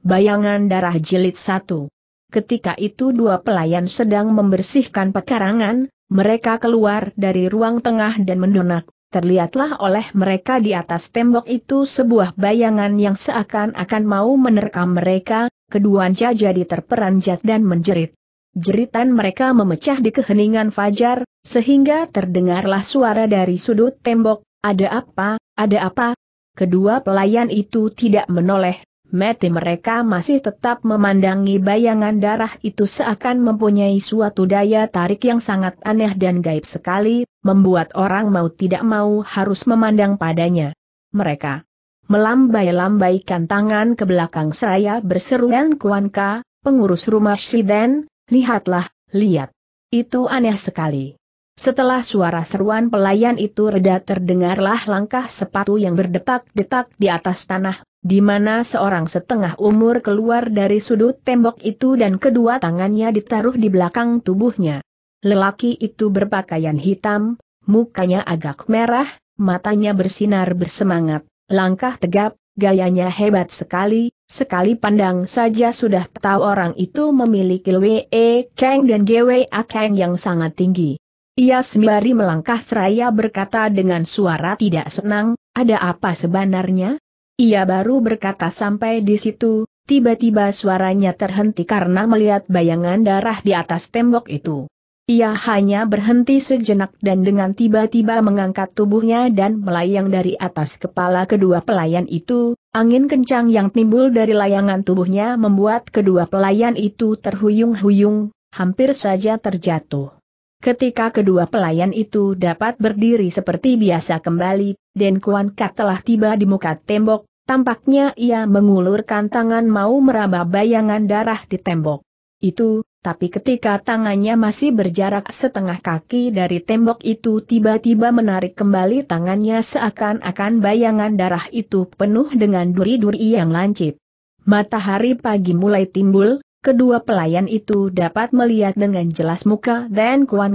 Bayangan Darah Jilid 1 Ketika itu dua pelayan sedang membersihkan pekarangan, mereka keluar dari ruang tengah dan mendonak. Terlihatlah oleh mereka di atas tembok itu sebuah bayangan yang seakan-akan mau menerkam mereka, keduanya jadi terperanjat dan menjerit. Jeritan mereka memecah di keheningan fajar, sehingga terdengarlah suara dari sudut tembok, ada apa, ada apa? Kedua pelayan itu tidak menoleh, Mati mereka masih tetap memandangi bayangan darah itu seakan mempunyai suatu daya tarik yang sangat aneh dan gaib sekali, membuat orang mau tidak mau harus memandang padanya. Mereka melambai-lambaikan tangan ke belakang seraya berseru berseruan Kuanka, pengurus rumah Shiden, lihatlah, lihat. Itu aneh sekali. Setelah suara seruan pelayan itu reda terdengarlah langkah sepatu yang berdetak-detak di atas tanah di mana seorang setengah umur keluar dari sudut tembok itu dan kedua tangannya ditaruh di belakang tubuhnya. Lelaki itu berpakaian hitam, mukanya agak merah, matanya bersinar bersemangat, langkah tegap, gayanya hebat sekali, sekali pandang saja sudah tahu orang itu memiliki W.E. Kang dan G.W.A. Kang yang sangat tinggi. Ia sembari melangkah seraya berkata dengan suara tidak senang, ada apa sebenarnya? Ia baru berkata sampai di situ, tiba-tiba suaranya terhenti karena melihat bayangan darah di atas tembok itu. Ia hanya berhenti sejenak dan dengan tiba-tiba mengangkat tubuhnya dan melayang dari atas kepala kedua pelayan itu, angin kencang yang timbul dari layangan tubuhnya membuat kedua pelayan itu terhuyung-huyung, hampir saja terjatuh. Ketika kedua pelayan itu dapat berdiri seperti biasa kembali, Den Kuan Kat telah tiba di muka tembok, Tampaknya ia mengulurkan tangan mau meraba bayangan darah di tembok. Itu, tapi ketika tangannya masih berjarak setengah kaki dari tembok itu tiba-tiba menarik kembali tangannya seakan-akan bayangan darah itu penuh dengan duri-duri yang lancip. Matahari pagi mulai timbul, kedua pelayan itu dapat melihat dengan jelas muka dan Kuan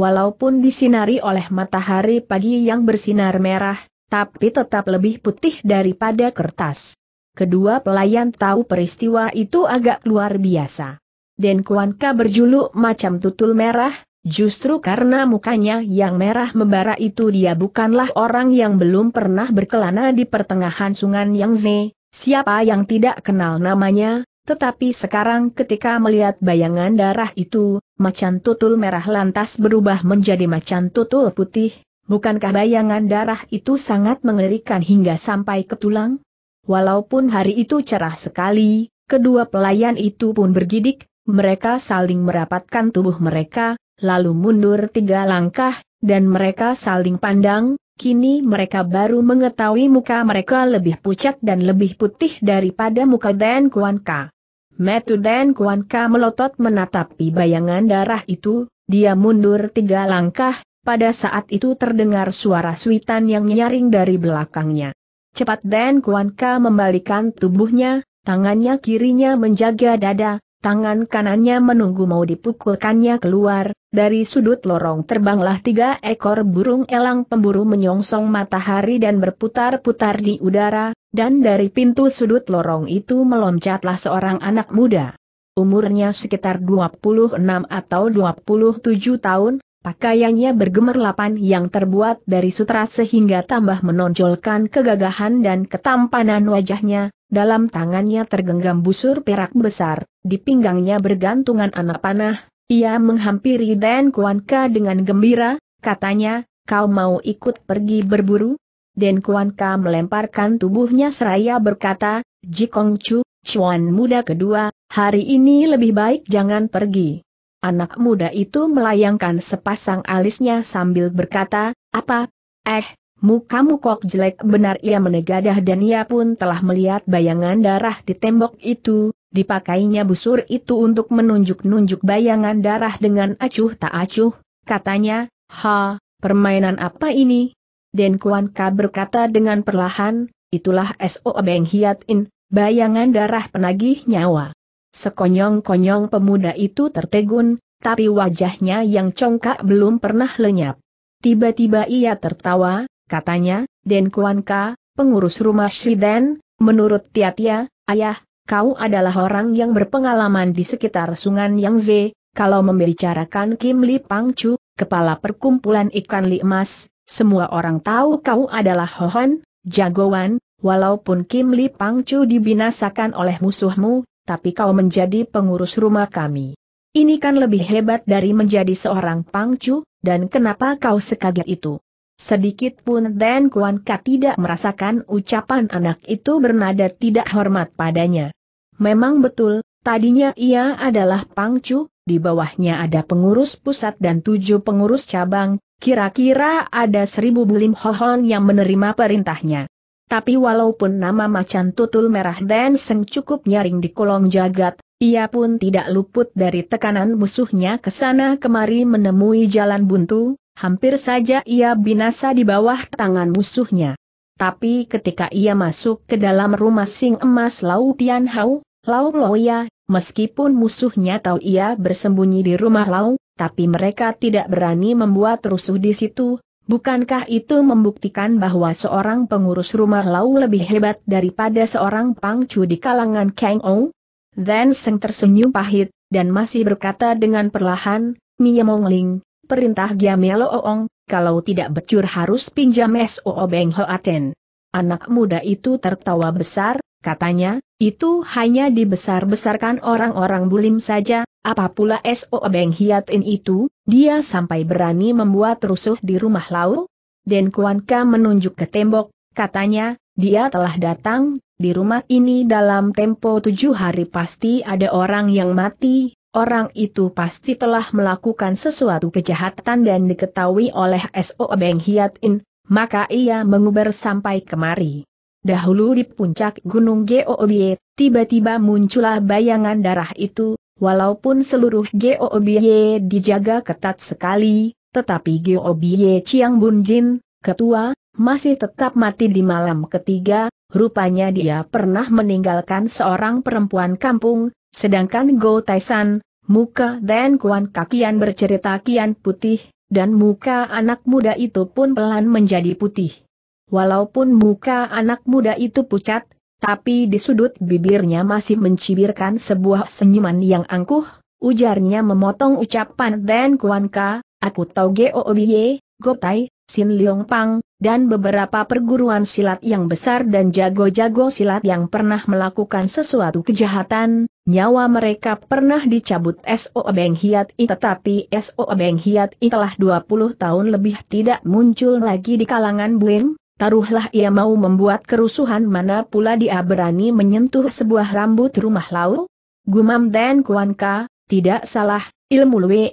walaupun disinari oleh matahari pagi yang bersinar merah, tapi tetap lebih putih daripada kertas. Kedua pelayan tahu peristiwa itu agak luar biasa. Den Kuan berjuluk macam tutul merah, justru karena mukanya yang merah membara itu dia bukanlah orang yang belum pernah berkelana di pertengahan sungai Yangtze, siapa yang tidak kenal namanya, tetapi sekarang ketika melihat bayangan darah itu, macan tutul merah lantas berubah menjadi macan tutul putih, bukankah bayangan darah itu sangat mengerikan hingga sampai ke tulang? Walaupun hari itu cerah sekali, kedua pelayan itu pun bergidik, mereka saling merapatkan tubuh mereka, lalu mundur tiga langkah, dan mereka saling pandang, kini mereka baru mengetahui muka mereka lebih pucat dan lebih putih daripada muka Dan Kuan Ka. Metu Dan Kuan Ka melotot menatapi bayangan darah itu, dia mundur tiga langkah, pada saat itu terdengar suara suitan yang nyaring dari belakangnya. Cepat Dan Kuan Ka membalikan tubuhnya, tangannya kirinya menjaga dada, tangan kanannya menunggu mau dipukulkannya keluar, dari sudut lorong terbanglah tiga ekor burung elang pemburu menyongsong matahari dan berputar-putar di udara, dan dari pintu sudut lorong itu meloncatlah seorang anak muda. Umurnya sekitar 26 atau 27 tahun, Pakaiannya bergemerlapan yang terbuat dari sutra sehingga tambah menonjolkan kegagahan dan ketampanan wajahnya, dalam tangannya tergenggam busur perak besar, di pinggangnya bergantungan anak panah, ia menghampiri Den Kuanka dengan gembira, katanya, kau mau ikut pergi berburu? Den Kuanka melemparkan tubuhnya seraya berkata, Jikong Chu, Chuan muda kedua, hari ini lebih baik jangan pergi. Anak muda itu melayangkan sepasang alisnya sambil berkata, apa? Eh, mukamu kok jelek benar ia menegadah dan ia pun telah melihat bayangan darah di tembok itu, dipakainya busur itu untuk menunjuk-nunjuk bayangan darah dengan acuh tak acuh, katanya, ha, permainan apa ini? Dan Kuan Ka berkata dengan perlahan, itulah S.O. Beng Hiat In, bayangan darah penagih nyawa. Sekonyong-konyong pemuda itu tertegun, tapi wajahnya yang congkak belum pernah lenyap. Tiba-tiba ia tertawa, katanya, Den Kuanka, pengurus rumah Shiden, menurut Tiatia, ayah, kau adalah orang yang berpengalaman di sekitar sungai Ze, kalau membicarakan Kim Li Pang Chu, kepala perkumpulan ikan Li Emas, semua orang tahu kau adalah Hohon, jagoan, walaupun Kim Li Pang Chu dibinasakan oleh musuhmu, tapi kau menjadi pengurus rumah kami. Ini kan lebih hebat dari menjadi seorang pangcu, dan kenapa kau sekaget itu? Sedikit pun Dan Kuan Ka tidak merasakan ucapan anak itu bernada tidak hormat padanya. Memang betul, tadinya ia adalah pangcu, di bawahnya ada pengurus pusat dan tujuh pengurus cabang, kira-kira ada seribu bulim hohon yang menerima perintahnya. Tapi walaupun nama macan tutul merah dan Seng cukup nyaring di kolong jagat, ia pun tidak luput dari tekanan musuhnya ke sana kemari menemui jalan buntu, hampir saja ia binasa di bawah tangan musuhnya. Tapi ketika ia masuk ke dalam rumah sing emas Lau Tian Hao, Lau Loya, meskipun musuhnya tahu ia bersembunyi di rumah Lau, tapi mereka tidak berani membuat rusuh di situ, Bukankah itu membuktikan bahwa seorang pengurus rumah Lau lebih hebat daripada seorang pangcu di kalangan Kang Ou? Then Seng tersenyum pahit, dan masih berkata dengan perlahan, Mie Mongling, perintah Giamelo Oong, kalau tidak becur harus pinjam SOO Beng Hoaten. Anak muda itu tertawa besar, Katanya, itu hanya dibesar-besarkan orang-orang bulim saja, Apapula pula S.O. Beng Hiatin itu, dia sampai berani membuat rusuh di rumah Lau? Den Kuanka menunjuk ke tembok, katanya, dia telah datang, di rumah ini dalam tempo tujuh hari pasti ada orang yang mati, orang itu pasti telah melakukan sesuatu kejahatan dan diketahui oleh S.O. Beng Hiatin, maka ia menguber sampai kemari. Dahulu di puncak Gunung Geoobie, tiba-tiba muncullah bayangan darah itu, walaupun seluruh Geoobie dijaga ketat sekali, tetapi Geoobie Chiang Bunjin, ketua, masih tetap mati di malam ketiga, rupanya dia pernah meninggalkan seorang perempuan kampung, sedangkan Go Taisan, muka dan kuan kakian bercerita kian putih, dan muka anak muda itu pun pelan menjadi putih. Walaupun muka anak muda itu pucat, tapi di sudut bibirnya masih mencibirkan sebuah senyuman yang angkuh, ujarnya memotong ucapan Dan Kuan Ka, aku tahu Goobye, Gotai, Sin Leong Pang, dan beberapa perguruan silat yang besar dan jago-jago silat yang pernah melakukan sesuatu kejahatan, nyawa mereka pernah dicabut S.O. Beng Hiat I tetapi S.O. Beng Hiat I telah 20 tahun lebih tidak muncul lagi di kalangan bling taruhlah ia mau membuat kerusuhan mana pula dia berani menyentuh sebuah rambut rumah lau? Gumam Dan Kuan Ka, tidak salah, ilmu Wee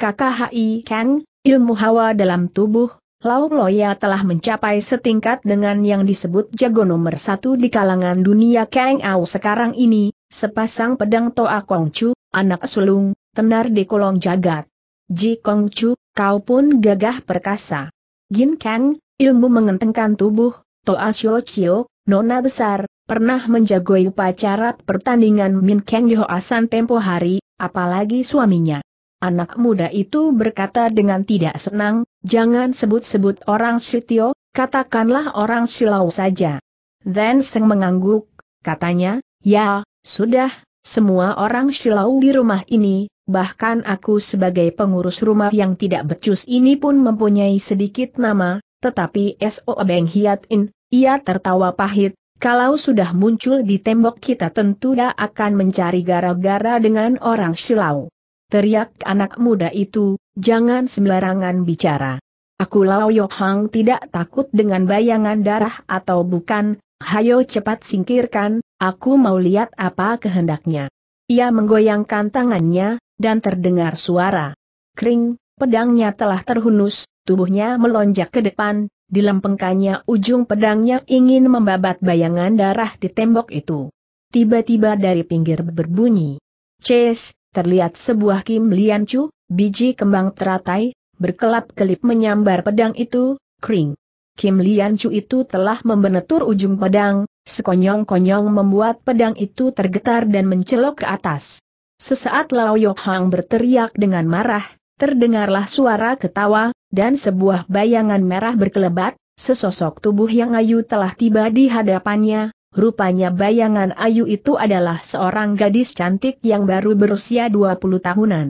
KKHI Kang, ilmu hawa dalam tubuh, Lau Loya telah mencapai setingkat dengan yang disebut jago nomor satu di kalangan dunia Kang Au sekarang ini, sepasang pedang Toa Kong Chu, anak sulung, tenar di kolong jagat. Ji Kong Chu, kau pun gagah perkasa. Gin Kang, Ilmu mengentengkan tubuh, Toa Shio Chio, nona besar, pernah menjagoi upacara pertandingan Min Kang Yohasan tempo hari, apalagi suaminya. Anak muda itu berkata dengan tidak senang, jangan sebut-sebut orang Sitio, katakanlah orang Silau saja. Then Seng mengangguk, katanya, ya, sudah, semua orang Silau di rumah ini, bahkan aku sebagai pengurus rumah yang tidak becus ini pun mempunyai sedikit nama, tetapi S.O. Beng Hiat In, ia tertawa pahit, kalau sudah muncul di tembok kita tentu dia akan mencari gara-gara dengan orang silau. Teriak anak muda itu, jangan sembarangan bicara. Aku Lao Yok Hang tidak takut dengan bayangan darah atau bukan, hayo cepat singkirkan, aku mau lihat apa kehendaknya. Ia menggoyangkan tangannya, dan terdengar suara. Kring, pedangnya telah terhunus, tubuhnya melonjak ke depan, dilempengkannya ujung pedangnya ingin membabat bayangan darah di tembok itu. Tiba-tiba dari pinggir berbunyi. Ces, terlihat sebuah Kim Liancu, biji kembang teratai, berkelap-kelip menyambar pedang itu, kring. Kim Liancu itu telah membenetur ujung pedang, sekonyong-konyong membuat pedang itu tergetar dan mencelok ke atas. Sesaat Lao Yok Hang berteriak dengan marah, terdengarlah suara ketawa, dan sebuah bayangan merah berkelebat, sesosok tubuh yang ayu telah tiba di hadapannya, rupanya bayangan ayu itu adalah seorang gadis cantik yang baru berusia 20 tahunan.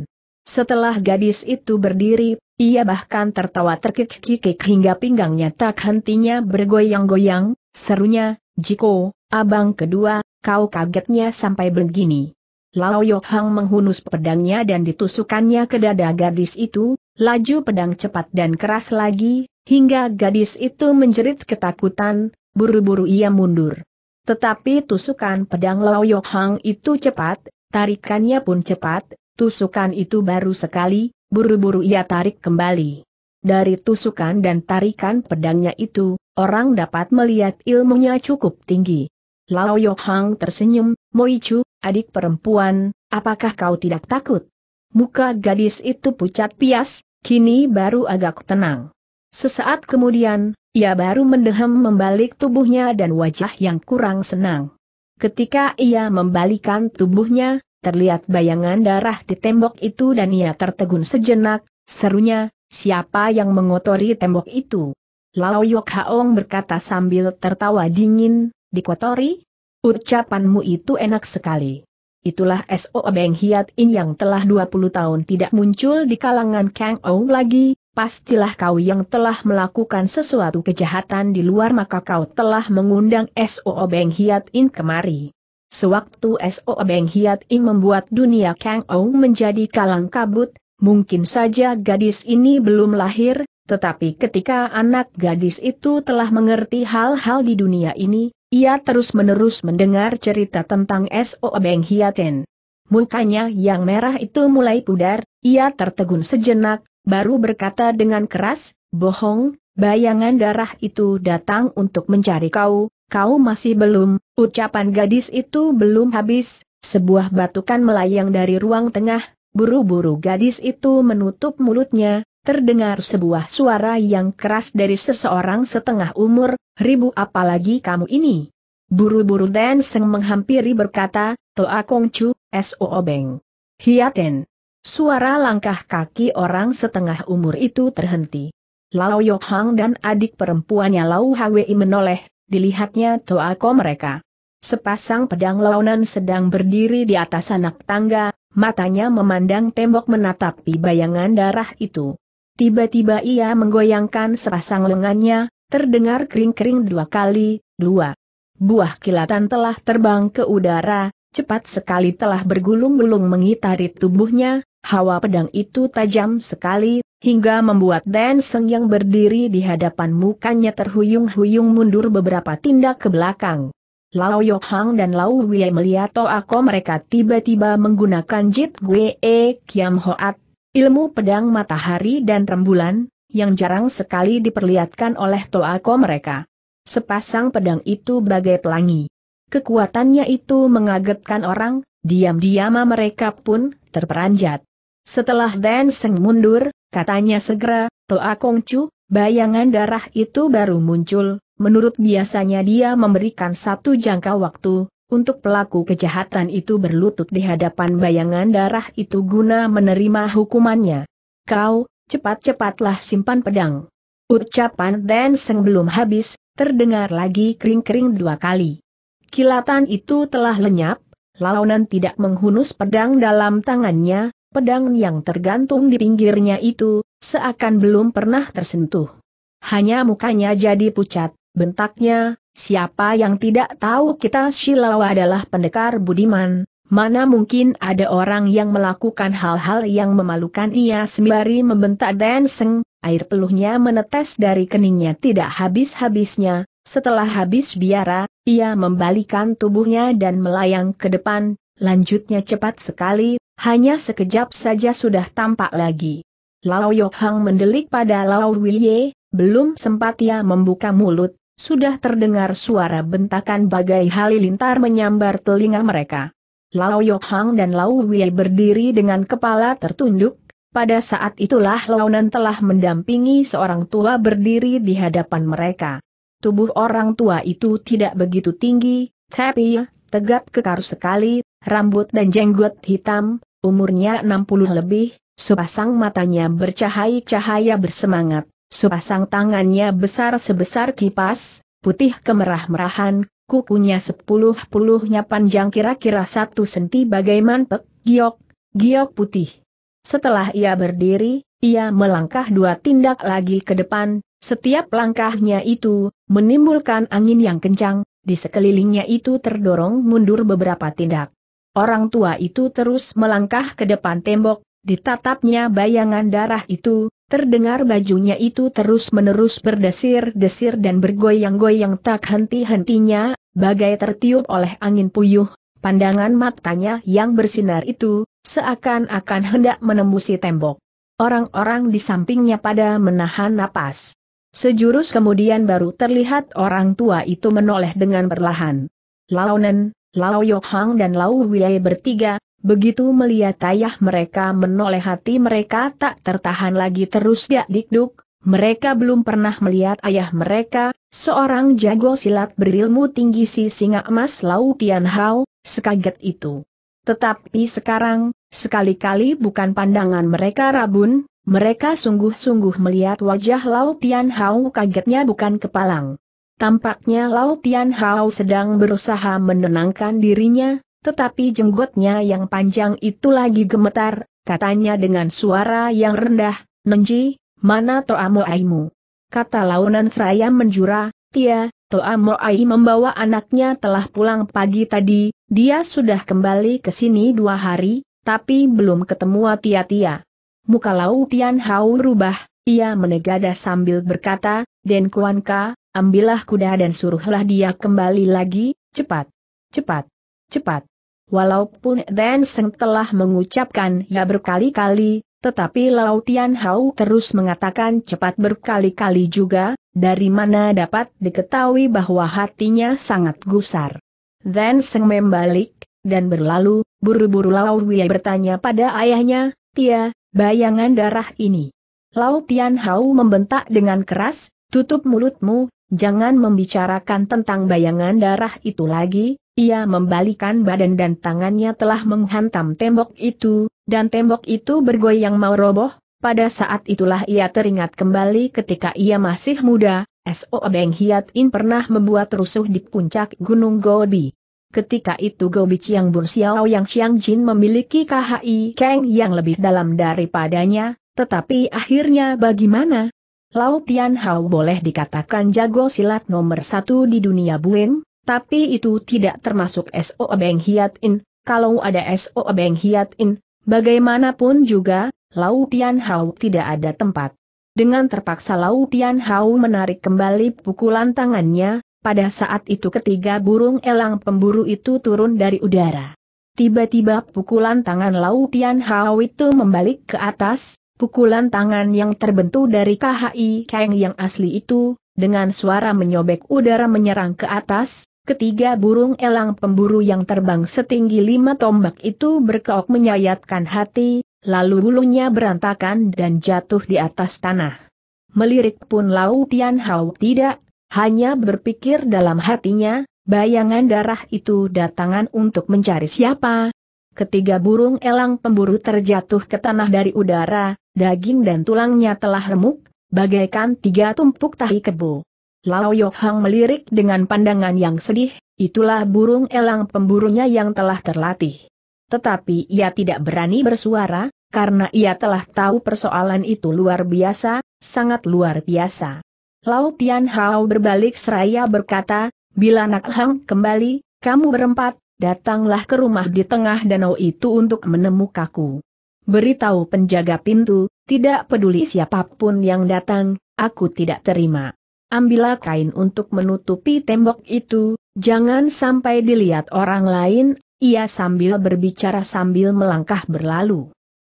Setelah gadis itu berdiri, ia bahkan tertawa terkikik-kikik hingga pinggangnya tak hentinya bergoyang-goyang, serunya, Jiko, abang kedua, kau kagetnya sampai begini. Lao Yohang menghunus pedangnya dan ditusukannya ke dada gadis itu, Laju pedang cepat dan keras lagi, hingga gadis itu menjerit ketakutan, buru-buru ia mundur. Tetapi tusukan pedang Lao Yok Hang itu cepat, tarikannya pun cepat, tusukan itu baru sekali, buru-buru ia tarik kembali. Dari tusukan dan tarikan pedangnya itu, orang dapat melihat ilmunya cukup tinggi. Lao Yok Hang tersenyum, Moichu, adik perempuan, apakah kau tidak takut? Muka gadis itu pucat pias, Kini baru agak tenang. Sesaat kemudian, ia baru mendehem membalik tubuhnya dan wajah yang kurang senang. Ketika ia membalikan tubuhnya, terlihat bayangan darah di tembok itu dan ia tertegun sejenak, serunya, siapa yang mengotori tembok itu? Lao Yok Haong berkata sambil tertawa dingin, dikotori? Ucapanmu itu enak sekali itulah S.O. Beng Hiat In yang telah 20 tahun tidak muncul di kalangan Kang Ou lagi, pastilah kau yang telah melakukan sesuatu kejahatan di luar maka kau telah mengundang S.O. Beng Hiat In kemari. Sewaktu S.O. Beng Hiat In membuat dunia Kang Ou menjadi kalang kabut, mungkin saja gadis ini belum lahir, tetapi ketika anak gadis itu telah mengerti hal-hal di dunia ini, ia terus-menerus mendengar cerita tentang S.O. Beng Hiaten. Mukanya yang merah itu mulai pudar, ia tertegun sejenak, baru berkata dengan keras, bohong, bayangan darah itu datang untuk mencari kau, kau masih belum, ucapan gadis itu belum habis, sebuah batukan melayang dari ruang tengah, buru-buru gadis itu menutup mulutnya, terdengar sebuah suara yang keras dari seseorang setengah umur, ribu apalagi kamu ini. Buru-buru Dan Seng menghampiri berkata, Toa Kong Chu, S.O. Obeng. Hiaten. Suara langkah kaki orang setengah umur itu terhenti. Lao Yok Hang dan adik perempuannya Lau Hwi menoleh, dilihatnya Toa Ko mereka. Sepasang pedang launan sedang berdiri di atas anak tangga, matanya memandang tembok menatapi bayangan darah itu. Tiba-tiba ia menggoyangkan sepasang lengannya, terdengar kering-kering dua kali, dua. Buah kilatan telah terbang ke udara, cepat sekali telah bergulung-gulung mengitari tubuhnya, hawa pedang itu tajam sekali, hingga membuat Dan Seng yang berdiri di hadapan mukanya terhuyung-huyung mundur beberapa tindak ke belakang. Lao Yok Hang dan Lao Wei melihat Ko mereka tiba-tiba menggunakan Jit Gue Kiam Hoat Ilmu pedang matahari dan rembulan, yang jarang sekali diperlihatkan oleh toako mereka. Sepasang pedang itu bagai pelangi. Kekuatannya itu mengagetkan orang, diam-diam mereka pun terperanjat. Setelah Dan Seng mundur, katanya segera, Toa Kongcu, bayangan darah itu baru muncul, menurut biasanya dia memberikan satu jangka waktu, untuk pelaku kejahatan itu berlutut di hadapan bayangan darah itu guna menerima hukumannya. Kau, cepat-cepatlah simpan pedang. Ucapan Dan Seng belum habis, terdengar lagi kering-kering dua kali. Kilatan itu telah lenyap, launan tidak menghunus pedang dalam tangannya, pedang yang tergantung di pinggirnya itu, seakan belum pernah tersentuh. Hanya mukanya jadi pucat, bentaknya, Siapa yang tidak tahu kita Shilau adalah pendekar budiman, mana mungkin ada orang yang melakukan hal-hal yang memalukan ia sembari membentak dan seng, air peluhnya menetes dari keningnya tidak habis-habisnya, setelah habis biara, ia membalikan tubuhnya dan melayang ke depan, lanjutnya cepat sekali, hanya sekejap saja sudah tampak lagi. Lao Yohang mendelik pada Lao Wilye, belum sempat ia membuka mulut, sudah terdengar suara bentakan bagai halilintar menyambar telinga mereka. Lao Yok Hang dan Lau Wei berdiri dengan kepala tertunduk, pada saat itulah Lao Nan telah mendampingi seorang tua berdiri di hadapan mereka. Tubuh orang tua itu tidak begitu tinggi, tapi ya, tegap kekar sekali, rambut dan jenggot hitam, umurnya 60 lebih, sepasang matanya bercahaya cahaya bersemangat. Sepasang tangannya besar sebesar kipas, putih kemerah-merahan, kukunya sepuluh-puluhnya panjang kira-kira satu senti bagaiman pek, giok, giok putih. Setelah ia berdiri, ia melangkah dua tindak lagi ke depan, setiap langkahnya itu, menimbulkan angin yang kencang, di sekelilingnya itu terdorong mundur beberapa tindak. Orang tua itu terus melangkah ke depan tembok, ditatapnya bayangan darah itu, Terdengar bajunya itu terus-menerus berdesir-desir dan bergoyang-goyang tak henti-hentinya, bagai tertiup oleh angin puyuh, pandangan matanya yang bersinar itu, seakan-akan hendak menembusi tembok. Orang-orang di sampingnya pada menahan napas. Sejurus kemudian baru terlihat orang tua itu menoleh dengan perlahan. Laonen, Lao Yohang dan Lao Wei bertiga, Begitu melihat ayah mereka menoleh hati mereka tak tertahan lagi terus dak dikduk, mereka belum pernah melihat ayah mereka, seorang jago silat berilmu tinggi si singa emas Lau Tian Hao, sekaget itu. Tetapi sekarang, sekali-kali bukan pandangan mereka rabun, mereka sungguh-sungguh melihat wajah Lau Tian Hao kagetnya bukan kepalang. Tampaknya Lau Tian Hao sedang berusaha menenangkan dirinya, tetapi jenggotnya yang panjang itu lagi gemetar, katanya dengan suara yang rendah, Nenji, mana aimu? Kata launan seraya menjura, iya, Tia, aimu membawa anaknya telah pulang pagi tadi, dia sudah kembali ke sini dua hari, tapi belum ketemu Tia-Tia. Muka Lau Tian Hao rubah, ia menegada sambil berkata, Den Kuan Ka, ambillah kuda dan suruhlah dia kembali lagi, cepat, cepat, cepat. Walaupun Dan Seng telah mengucapkan ya berkali-kali, tetapi Lautian Tian Hao terus mengatakan cepat berkali-kali juga, dari mana dapat diketahui bahwa hatinya sangat gusar. Dan Seng membalik, dan berlalu, buru-buru Laut Wei bertanya pada ayahnya, Tia, bayangan darah ini. Lautian Tian Hao membentak dengan keras, tutup mulutmu, jangan membicarakan tentang bayangan darah itu lagi, ia membalikan badan dan tangannya telah menghantam tembok itu, dan tembok itu bergoyang mau roboh. Pada saat itulah ia teringat kembali ketika ia masih muda, S.O. Beng Hiat In pernah membuat rusuh di puncak Gunung Gobi. Ketika itu Gobi Chiang Bun Xiao yang Xiang Jin memiliki KHI Kang yang lebih dalam daripadanya, tetapi akhirnya bagaimana? Lau Tian Hao boleh dikatakan jago silat nomor satu di dunia Buen, tapi itu tidak termasuk SO Beng Hiat In, kalau ada SO Beng Hiat In, bagaimanapun juga, Lau Tian Hao tidak ada tempat. Dengan terpaksa Lau Tian Hao menarik kembali pukulan tangannya, pada saat itu ketiga burung elang pemburu itu turun dari udara. Tiba-tiba pukulan tangan Lau Tian Hao itu membalik ke atas, pukulan tangan yang terbentuk dari KHI Kang yang asli itu, dengan suara menyobek udara menyerang ke atas, Ketiga burung elang pemburu yang terbang setinggi lima tombak itu berkeok menyayatkan hati, lalu bulunya berantakan dan jatuh di atas tanah. Melirik pun Lau Tian Hao tidak, hanya berpikir dalam hatinya, bayangan darah itu datangan untuk mencari siapa. Ketiga burung elang pemburu terjatuh ke tanah dari udara, daging dan tulangnya telah remuk, bagaikan tiga tumpuk tahi kebo. Lao Yok Hang melirik dengan pandangan yang sedih, itulah burung elang pemburunya yang telah terlatih. Tetapi ia tidak berani bersuara, karena ia telah tahu persoalan itu luar biasa, sangat luar biasa. Lao Tian Hao berbalik seraya berkata, Bila Nak Hang kembali, kamu berempat, datanglah ke rumah di tengah danau itu untuk menemukaku. Beritahu penjaga pintu, tidak peduli siapapun yang datang, aku tidak terima. Ambillah kain untuk menutupi tembok itu, jangan sampai dilihat orang lain, ia sambil berbicara sambil melangkah berlalu.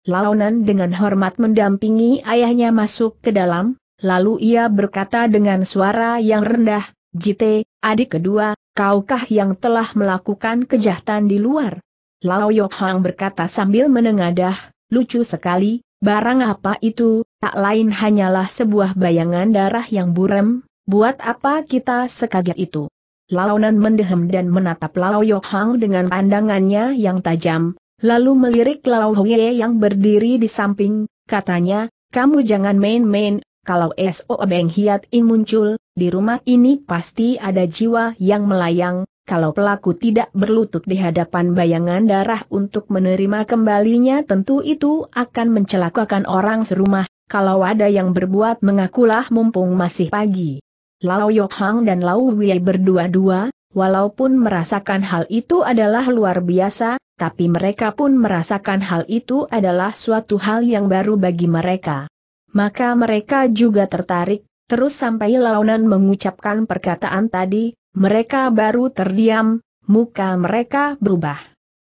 Nan dengan hormat mendampingi ayahnya masuk ke dalam, lalu ia berkata dengan suara yang rendah, Jite, adik kedua, kaukah yang telah melakukan kejahatan di luar? Lao Yok Hang berkata sambil menengadah, lucu sekali, barang apa itu, tak lain hanyalah sebuah bayangan darah yang buram, Buat apa kita sekaget itu? Launan mendehem dan menatap Lao Yok Hang dengan pandangannya yang tajam, lalu melirik Lao Hye yang berdiri di samping, katanya, kamu jangan main-main, kalau SO Beng Hiat In muncul, di rumah ini pasti ada jiwa yang melayang, kalau pelaku tidak berlutut di hadapan bayangan darah untuk menerima kembalinya tentu itu akan mencelakakan orang serumah, kalau ada yang berbuat mengakulah mumpung masih pagi. Lao Hang dan Lao Wei berdua-dua, walaupun merasakan hal itu adalah luar biasa, tapi mereka pun merasakan hal itu adalah suatu hal yang baru bagi mereka. Maka mereka juga tertarik, terus sampai Launan mengucapkan perkataan tadi, mereka baru terdiam, muka mereka berubah.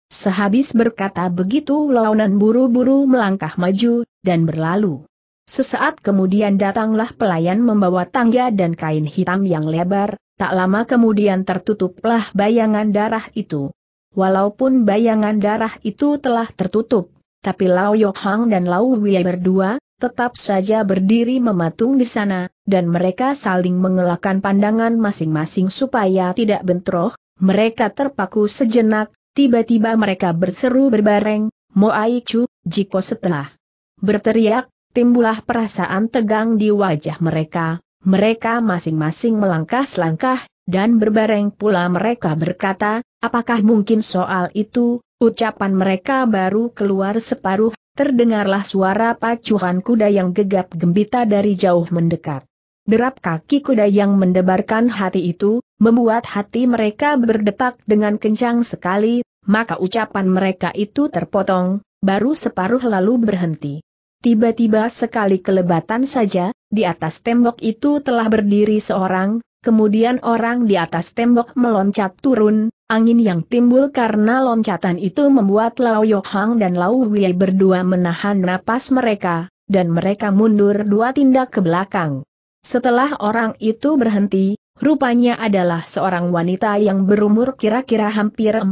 Sehabis berkata begitu Launan buru-buru melangkah maju, dan berlalu. Sesaat kemudian datanglah pelayan membawa tangga dan kain hitam yang lebar, tak lama kemudian tertutuplah bayangan darah itu. Walaupun bayangan darah itu telah tertutup, tapi Lao Yok Hang dan Lao Wei berdua, tetap saja berdiri mematung di sana, dan mereka saling mengelakkan pandangan masing-masing supaya tidak bentroh, mereka terpaku sejenak, tiba-tiba mereka berseru berbareng, Moai Chu, Jiko setelah berteriak, timbulah perasaan tegang di wajah mereka, mereka masing-masing melangkah selangkah, dan berbareng pula mereka berkata, apakah mungkin soal itu, ucapan mereka baru keluar separuh, terdengarlah suara pacuhan kuda yang gegap gembita dari jauh mendekat. Derap kaki kuda yang mendebarkan hati itu, membuat hati mereka berdetak dengan kencang sekali, maka ucapan mereka itu terpotong, baru separuh lalu berhenti. Tiba-tiba sekali kelebatan saja, di atas tembok itu telah berdiri seorang, kemudian orang di atas tembok meloncat turun, angin yang timbul karena loncatan itu membuat Lao Yohang dan Lao Wei berdua menahan napas mereka, dan mereka mundur dua tindak ke belakang. Setelah orang itu berhenti, rupanya adalah seorang wanita yang berumur kira-kira hampir 40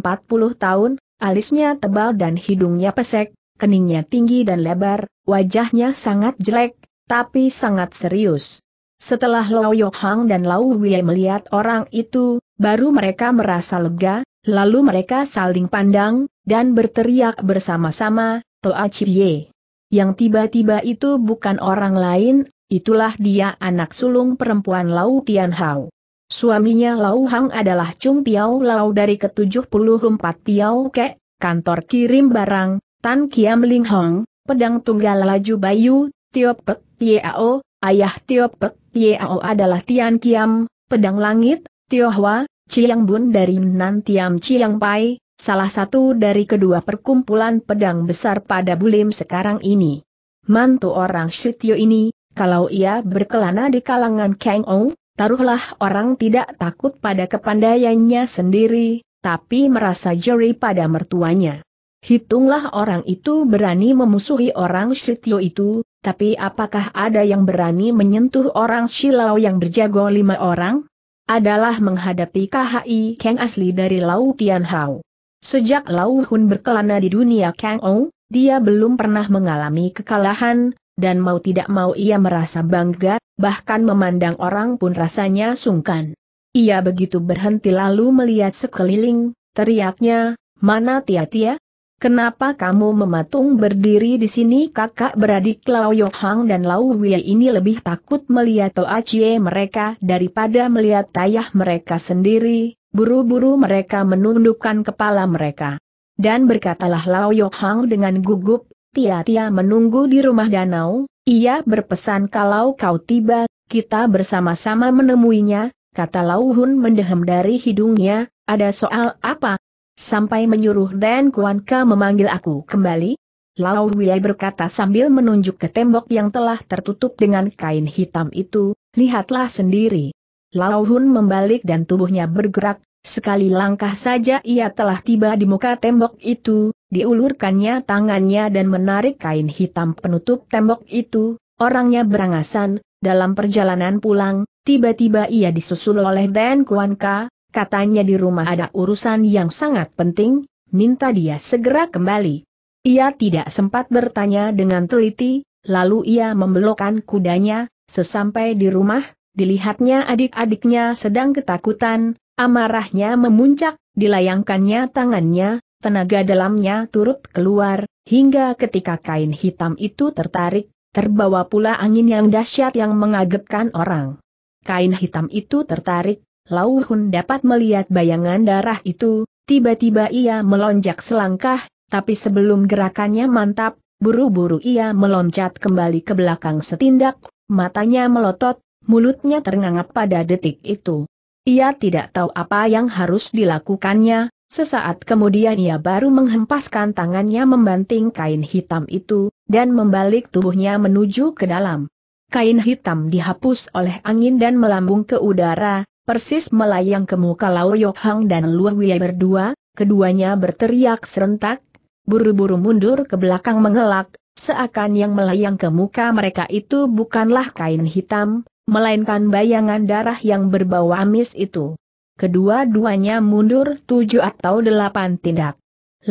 tahun, alisnya tebal dan hidungnya pesek, keningnya tinggi dan lebar, wajahnya sangat jelek, tapi sangat serius. Setelah Lau Yohang dan Lau Wei melihat orang itu, baru mereka merasa lega, lalu mereka saling pandang, dan berteriak bersama-sama, Toa Chie. Yang tiba-tiba itu bukan orang lain, itulah dia anak sulung perempuan Lau Tian Hao. Suaminya Lau Hang adalah Chung Piao Lau dari ke-74 Piao Ke, kantor kirim barang, Tan Kiam Ling Hong, pedang tunggal laju Bayu, Tiopek Yao, ayah Tiopek Yao adalah Tian Kiam, pedang langit, Tio Hwa, Chiang Bun dari Nan Tiam Chiang Pai, salah satu dari kedua perkumpulan pedang besar pada Bulim sekarang ini. Mantu orang Shitio ini, kalau ia berkelana di kalangan Kang Ong, taruhlah orang tidak takut pada kepandaiannya sendiri, tapi merasa jeri pada mertuanya. Hitunglah orang itu berani memusuhi orang Sitio itu, tapi apakah ada yang berani menyentuh orang Silau yang berjago lima orang? Adalah menghadapi KHI Kang asli dari Lau Tianhao. Sejak Lau Hun berkelana di dunia Kang Ou, dia belum pernah mengalami kekalahan, dan mau tidak mau ia merasa bangga, bahkan memandang orang pun rasanya sungkan. Ia begitu berhenti lalu melihat sekeliling, teriaknya, mana Tia Tia? Kenapa kamu mematung berdiri di sini kakak beradik Lau Yohang dan Lau Wei ini lebih takut melihat Toa Cie mereka daripada melihat tayah mereka sendiri, buru-buru mereka menundukkan kepala mereka. Dan berkatalah Lau Yohang dengan gugup, Tia-tia menunggu di rumah danau, ia berpesan kalau kau tiba, kita bersama-sama menemuinya, kata Lau Hun mendehem dari hidungnya, ada soal apa, sampai menyuruh Dan Kuan Ka memanggil aku kembali? Lao Wei berkata sambil menunjuk ke tembok yang telah tertutup dengan kain hitam itu, lihatlah sendiri. Lao Hun membalik dan tubuhnya bergerak, sekali langkah saja ia telah tiba di muka tembok itu, diulurkannya tangannya dan menarik kain hitam penutup tembok itu, orangnya berangasan, dalam perjalanan pulang, tiba-tiba ia disusul oleh Dan Kuan Ka, katanya di rumah ada urusan yang sangat penting, minta dia segera kembali. Ia tidak sempat bertanya dengan teliti, lalu ia membelokkan kudanya, sesampai di rumah, dilihatnya adik-adiknya sedang ketakutan, amarahnya memuncak, dilayangkannya tangannya, tenaga dalamnya turut keluar, hingga ketika kain hitam itu tertarik, terbawa pula angin yang dahsyat yang mengagetkan orang. Kain hitam itu tertarik, Lau Hun dapat melihat bayangan darah itu, tiba-tiba ia melonjak selangkah, tapi sebelum gerakannya mantap, buru-buru ia meloncat kembali ke belakang setindak, matanya melotot, mulutnya terngangap pada detik itu. Ia tidak tahu apa yang harus dilakukannya, sesaat kemudian ia baru menghempaskan tangannya membanting kain hitam itu, dan membalik tubuhnya menuju ke dalam. Kain hitam dihapus oleh angin dan melambung ke udara, persis melayang ke muka Lao Yok Hang dan Lu Wei berdua, keduanya berteriak serentak, buru-buru mundur ke belakang mengelak, seakan yang melayang ke muka mereka itu bukanlah kain hitam, melainkan bayangan darah yang berbau amis itu. Kedua-duanya mundur tujuh atau delapan tindak.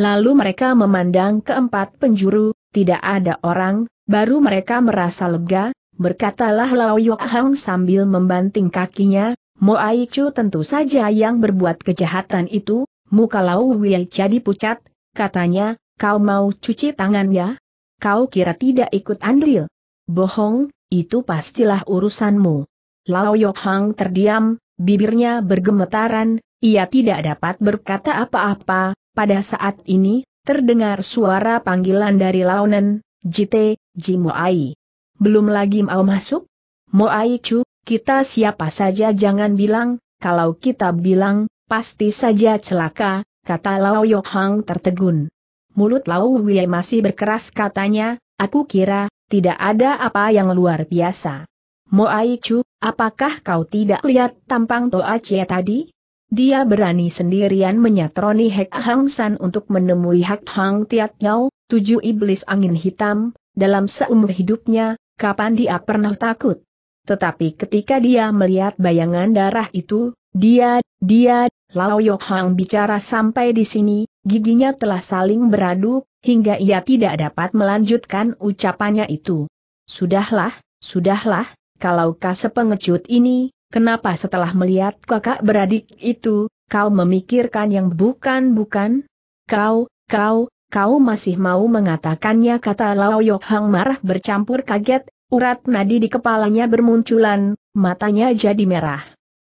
Lalu mereka memandang keempat penjuru, tidak ada orang, baru mereka merasa lega, berkatalah Lao Yok Hang sambil membanting kakinya, Chu tentu saja yang berbuat kejahatan itu, muka Lau Wei jadi pucat, katanya, kau mau cuci tangan ya? Kau kira tidak ikut andil? Bohong, itu pastilah urusanmu. Lau Yok Hang terdiam, bibirnya bergemetaran, ia tidak dapat berkata apa-apa, pada saat ini, terdengar suara panggilan dari Launen, Jite, Jimoai. Belum lagi mau masuk? Moai Chu, kita siapa saja jangan bilang, kalau kita bilang, pasti saja celaka, kata Lao Yok Hang tertegun. Mulut Lao Wei masih berkeras katanya, aku kira, tidak ada apa yang luar biasa. Ai Chu, apakah kau tidak lihat tampang Toa Chie tadi? Dia berani sendirian menyatroni Hek Hang San untuk menemui Hek Hang Tiat Yao, tujuh iblis angin hitam, dalam seumur hidupnya, kapan dia pernah takut? Tetapi ketika dia melihat bayangan darah itu, dia, dia, Lao Yok Hang bicara sampai di sini, giginya telah saling beradu, hingga ia tidak dapat melanjutkan ucapannya itu. Sudahlah, sudahlah, kalau kau sepengecut ini, kenapa setelah melihat kakak beradik itu, kau memikirkan yang bukan-bukan? Kau, kau, kau masih mau mengatakannya kata Lao Yok Hang marah bercampur kaget, Urat nadi di kepalanya bermunculan, matanya jadi merah.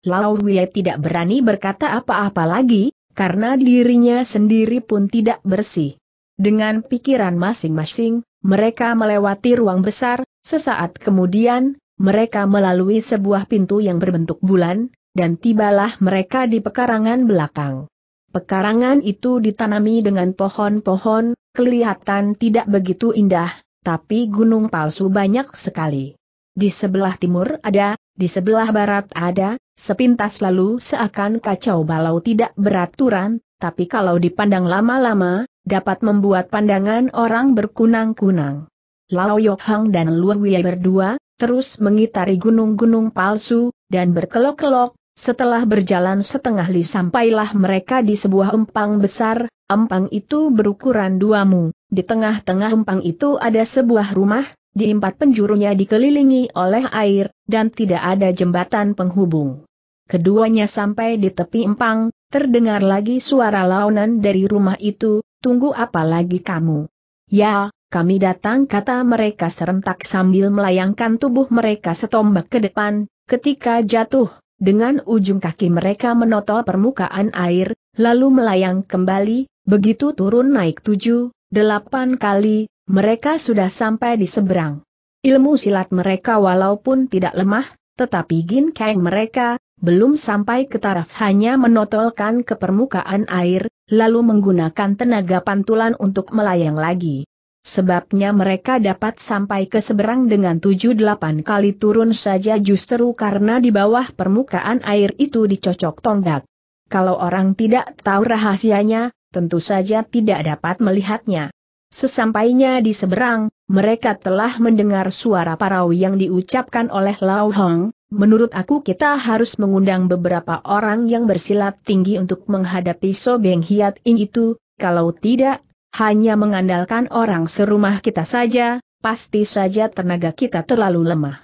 Lao Wei tidak berani berkata apa-apa lagi, karena dirinya sendiri pun tidak bersih. Dengan pikiran masing-masing, mereka melewati ruang besar, sesaat kemudian, mereka melalui sebuah pintu yang berbentuk bulan, dan tibalah mereka di pekarangan belakang. Pekarangan itu ditanami dengan pohon-pohon, kelihatan tidak begitu indah, tapi gunung palsu banyak sekali. Di sebelah timur ada, di sebelah barat ada, sepintas lalu seakan kacau balau tidak beraturan, tapi kalau dipandang lama-lama, dapat membuat pandangan orang berkunang-kunang. Lao Yohang dan Luo Wei berdua, terus mengitari gunung-gunung palsu, dan berkelok-kelok, setelah berjalan setengah li sampailah mereka di sebuah empang besar, empang itu berukuran dua mu, di tengah-tengah empang itu ada sebuah rumah, di empat penjurunya dikelilingi oleh air, dan tidak ada jembatan penghubung. Keduanya sampai di tepi empang, terdengar lagi suara launan dari rumah itu, tunggu apa lagi kamu? Ya, kami datang kata mereka serentak sambil melayangkan tubuh mereka setombak ke depan, ketika jatuh, dengan ujung kaki mereka menotol permukaan air, lalu melayang kembali, begitu turun naik tujuh, Delapan kali, mereka sudah sampai di seberang. Ilmu silat mereka walaupun tidak lemah, tetapi gin kang mereka, belum sampai ke taraf hanya menotolkan ke permukaan air, lalu menggunakan tenaga pantulan untuk melayang lagi. Sebabnya mereka dapat sampai ke seberang dengan tujuh delapan kali turun saja justru karena di bawah permukaan air itu dicocok tonggak. Kalau orang tidak tahu rahasianya, tentu saja tidak dapat melihatnya. Sesampainya di seberang, mereka telah mendengar suara parau yang diucapkan oleh Lao Hong, menurut aku kita harus mengundang beberapa orang yang bersilat tinggi untuk menghadapi Sobeng Hiat In itu, kalau tidak, hanya mengandalkan orang serumah kita saja, pasti saja tenaga kita terlalu lemah.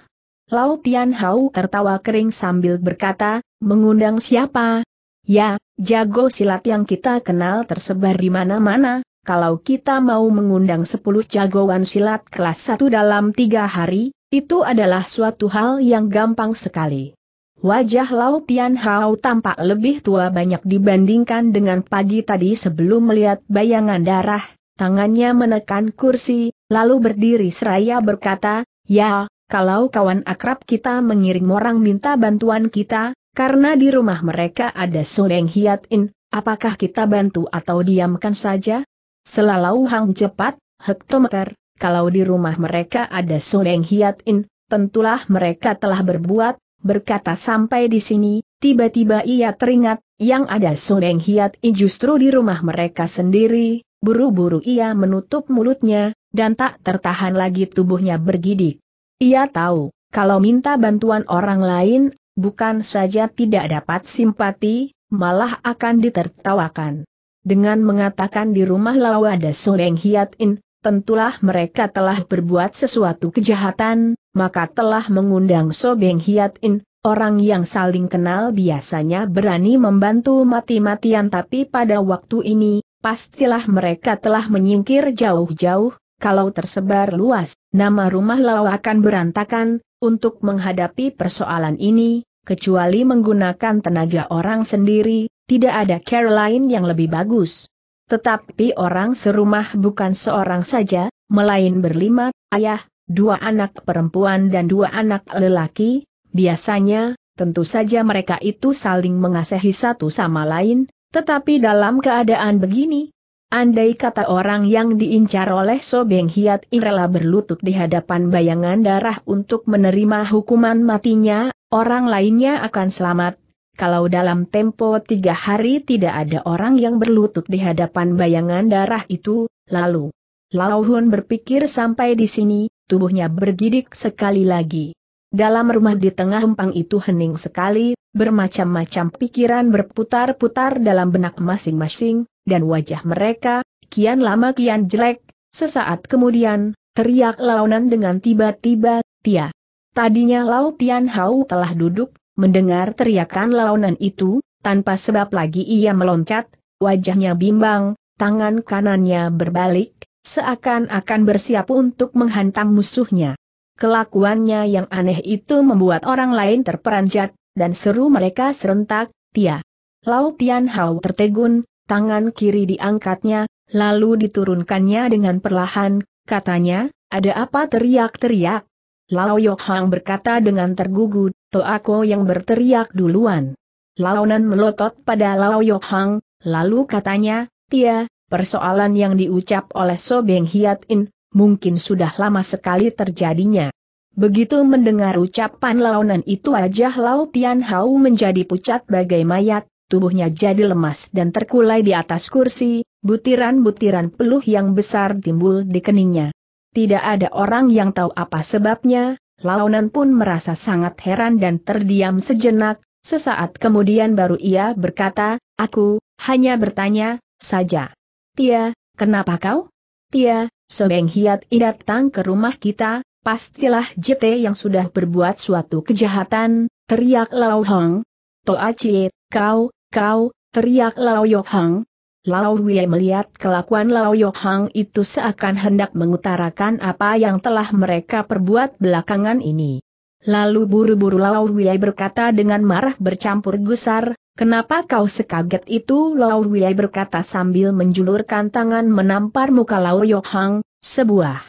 Lau Tian Hao tertawa kering sambil berkata, mengundang siapa, Ya, jago silat yang kita kenal tersebar di mana-mana, kalau kita mau mengundang 10 jagoan silat kelas 1 dalam tiga hari, itu adalah suatu hal yang gampang sekali. Wajah Lau Tian Hao tampak lebih tua banyak dibandingkan dengan pagi tadi sebelum melihat bayangan darah, tangannya menekan kursi, lalu berdiri seraya berkata, Ya, kalau kawan akrab kita mengirim orang minta bantuan kita, karena di rumah mereka ada Suneng Hiat In, apakah kita bantu atau diamkan saja? Selalu hang cepat, hektometer, kalau di rumah mereka ada Suneng Hiat In, tentulah mereka telah berbuat, berkata sampai di sini, tiba-tiba ia teringat, yang ada Suneng Hiat In justru di rumah mereka sendiri, buru-buru ia menutup mulutnya, dan tak tertahan lagi tubuhnya bergidik. Ia tahu, kalau minta bantuan orang lain, bukan saja tidak dapat simpati, malah akan ditertawakan. Dengan mengatakan di rumah Lawa ada Soleng Hiat tentulah mereka telah berbuat sesuatu kejahatan, maka telah mengundang Sobeng Hiat orang yang saling kenal biasanya berani membantu mati-matian tapi pada waktu ini, pastilah mereka telah menyingkir jauh-jauh, kalau tersebar luas, nama rumah Lawa akan berantakan, untuk menghadapi persoalan ini, kecuali menggunakan tenaga orang sendiri, tidak ada cara lain yang lebih bagus. Tetapi orang serumah bukan seorang saja, melain berlima, ayah, dua anak perempuan dan dua anak lelaki, biasanya, tentu saja mereka itu saling mengasihi satu sama lain, tetapi dalam keadaan begini, Andai kata orang yang diincar oleh Sobeng Hiat rela berlutut di hadapan bayangan darah untuk menerima hukuman matinya, orang lainnya akan selamat. Kalau dalam tempo tiga hari tidak ada orang yang berlutut di hadapan bayangan darah itu, lalu Lao Hun berpikir sampai di sini, tubuhnya bergidik sekali lagi. Dalam rumah di tengah empang itu hening sekali, bermacam-macam pikiran berputar-putar dalam benak masing-masing, dan wajah mereka, kian lama kian jelek, sesaat kemudian, teriak Launan dengan tiba-tiba, Tia. Tadinya Lau Tian Hao telah duduk, mendengar teriakan Launan itu, tanpa sebab lagi ia meloncat, wajahnya bimbang, tangan kanannya berbalik, seakan-akan bersiap untuk menghantam musuhnya. Kelakuannya yang aneh itu membuat orang lain terperanjat, dan seru mereka serentak, Tia. Lau Tian Hao tertegun, tangan kiri diangkatnya, lalu diturunkannya dengan perlahan, katanya, ada apa teriak-teriak? Lao Yok Hang berkata dengan tergugut, tergugu, aku yang berteriak duluan. Nan melotot pada Lao Yok Hang, lalu katanya, Tia, persoalan yang diucap oleh So Beng Hiat In, mungkin sudah lama sekali terjadinya. Begitu mendengar ucapan launan itu wajah Lao Tian Hao menjadi pucat bagai mayat, tubuhnya jadi lemas dan terkulai di atas kursi, butiran-butiran peluh yang besar timbul di keningnya. Tidak ada orang yang tahu apa sebabnya, Launan pun merasa sangat heran dan terdiam sejenak, sesaat kemudian baru ia berkata, Aku, hanya bertanya, saja. Tia, kenapa kau? Tia, Sobeng Hiat I datang ke rumah kita, pastilah JT yang sudah berbuat suatu kejahatan, teriak Lao Hong. Toa Cie, kau, kau, teriak Lao Yok Hong. Lao Wei melihat kelakuan Lao Yok Hong itu seakan hendak mengutarakan apa yang telah mereka perbuat belakangan ini. Lalu buru-buru Lao Wei berkata dengan marah bercampur gusar, Kenapa kau sekaget itu? Lau Wei berkata sambil menjulurkan tangan menampar muka Lau Yok sebuah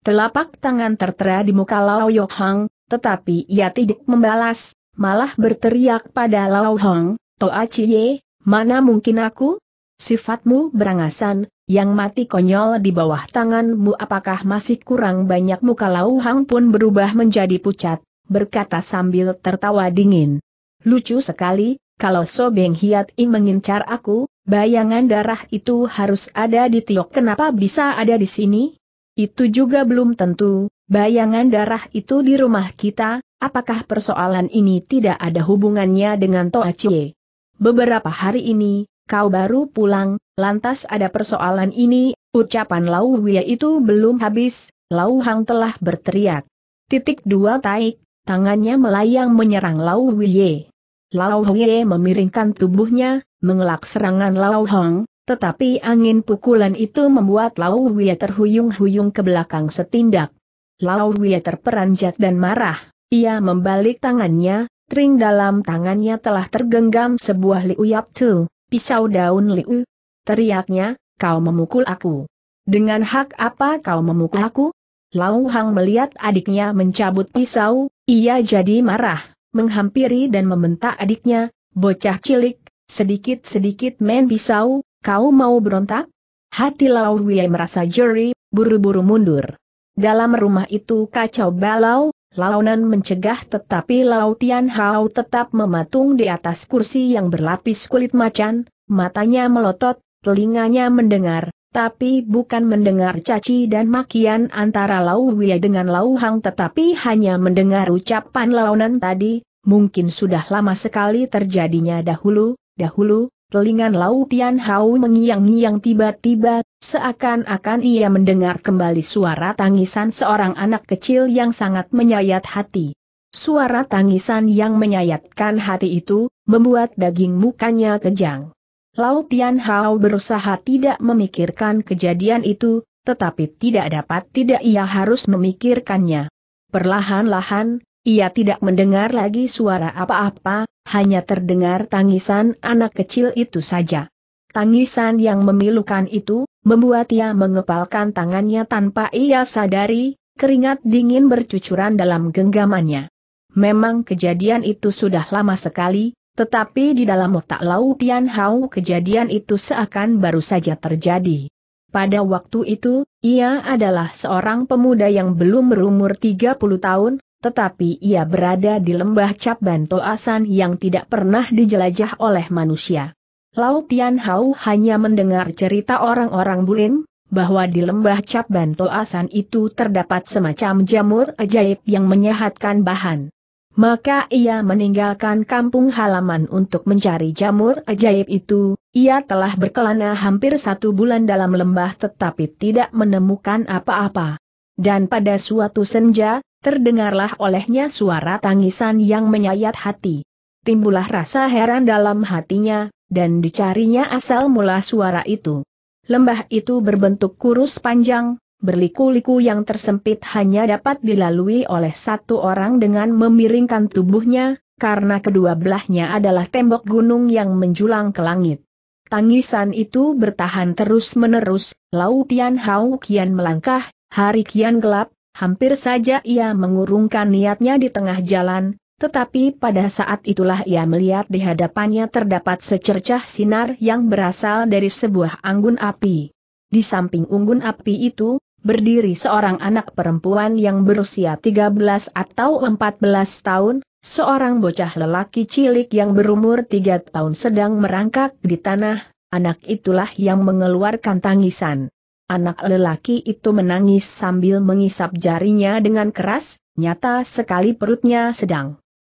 telapak tangan tertera di muka Lau Yok tetapi ia tidak membalas, malah berteriak pada Lau Hang, Toa Cie, mana mungkin aku? Sifatmu berangasan, yang mati konyol di bawah tanganmu apakah masih kurang banyak muka Lau Hang pun berubah menjadi pucat, berkata sambil tertawa dingin. Lucu sekali, kalau Sobeng Hiat I mengincar aku, bayangan darah itu harus ada di Tiok. Kenapa bisa ada di sini? Itu juga belum tentu, bayangan darah itu di rumah kita, apakah persoalan ini tidak ada hubungannya dengan Toa Cie? Beberapa hari ini, kau baru pulang, lantas ada persoalan ini, ucapan Lau Wia itu belum habis, Lau Hang telah berteriak. Titik dua taik, tangannya melayang menyerang Lau Wia. Lao Huiye memiringkan tubuhnya, mengelak serangan Lao Hong, tetapi angin pukulan itu membuat Lao Huiye terhuyung-huyung ke belakang setindak. Lao Huiye terperanjat dan marah. Ia membalik tangannya, tring dalam tangannya telah tergenggam sebuah liu yap tu, pisau daun liu. Teriaknya, kau memukul aku. Dengan hak apa kau memukul aku? Lao Hang melihat adiknya mencabut pisau, ia jadi marah menghampiri dan membentak adiknya, bocah cilik, sedikit-sedikit main pisau, kau mau berontak? Hati Lau Wei merasa jeri, buru-buru mundur. Dalam rumah itu kacau balau, Launan mencegah tetapi Lau Tian Hao tetap mematung di atas kursi yang berlapis kulit macan, matanya melotot, telinganya mendengar, tapi bukan mendengar caci dan makian antara Lau Wia dengan Lau Hang tetapi hanya mendengar ucapan launan tadi, mungkin sudah lama sekali terjadinya dahulu, dahulu, telingan Lau Tian Hau mengiang-ngiang tiba-tiba, seakan-akan ia mendengar kembali suara tangisan seorang anak kecil yang sangat menyayat hati. Suara tangisan yang menyayatkan hati itu, membuat daging mukanya kejang. Lao Tian Hao berusaha tidak memikirkan kejadian itu, tetapi tidak dapat tidak ia harus memikirkannya. Perlahan-lahan, ia tidak mendengar lagi suara apa-apa, hanya terdengar tangisan anak kecil itu saja. Tangisan yang memilukan itu, membuat ia mengepalkan tangannya tanpa ia sadari, keringat dingin bercucuran dalam genggamannya. Memang kejadian itu sudah lama sekali, tetapi di dalam otak Lau Tian Hao kejadian itu seakan baru saja terjadi. Pada waktu itu, ia adalah seorang pemuda yang belum berumur 30 tahun, tetapi ia berada di lembah Cap Asan yang tidak pernah dijelajah oleh manusia. Lau Tian Hao hanya mendengar cerita orang-orang Bulin, bahwa di lembah Cap Asan itu terdapat semacam jamur ajaib yang menyehatkan bahan maka ia meninggalkan kampung halaman untuk mencari jamur ajaib itu, ia telah berkelana hampir satu bulan dalam lembah tetapi tidak menemukan apa-apa. Dan pada suatu senja, terdengarlah olehnya suara tangisan yang menyayat hati. Timbullah rasa heran dalam hatinya, dan dicarinya asal mula suara itu. Lembah itu berbentuk kurus panjang, berliku-liku yang tersempit hanya dapat dilalui oleh satu orang dengan memiringkan tubuhnya, karena kedua belahnya adalah tembok gunung yang menjulang ke langit. Tangisan itu bertahan terus-menerus, Lau Tian Hao kian melangkah, hari kian gelap, hampir saja ia mengurungkan niatnya di tengah jalan, tetapi pada saat itulah ia melihat di hadapannya terdapat secercah sinar yang berasal dari sebuah anggun api. Di samping unggun api itu, berdiri seorang anak perempuan yang berusia 13 atau 14 tahun, seorang bocah lelaki cilik yang berumur 3 tahun sedang merangkak di tanah, anak itulah yang mengeluarkan tangisan. Anak lelaki itu menangis sambil mengisap jarinya dengan keras, nyata sekali perutnya sedang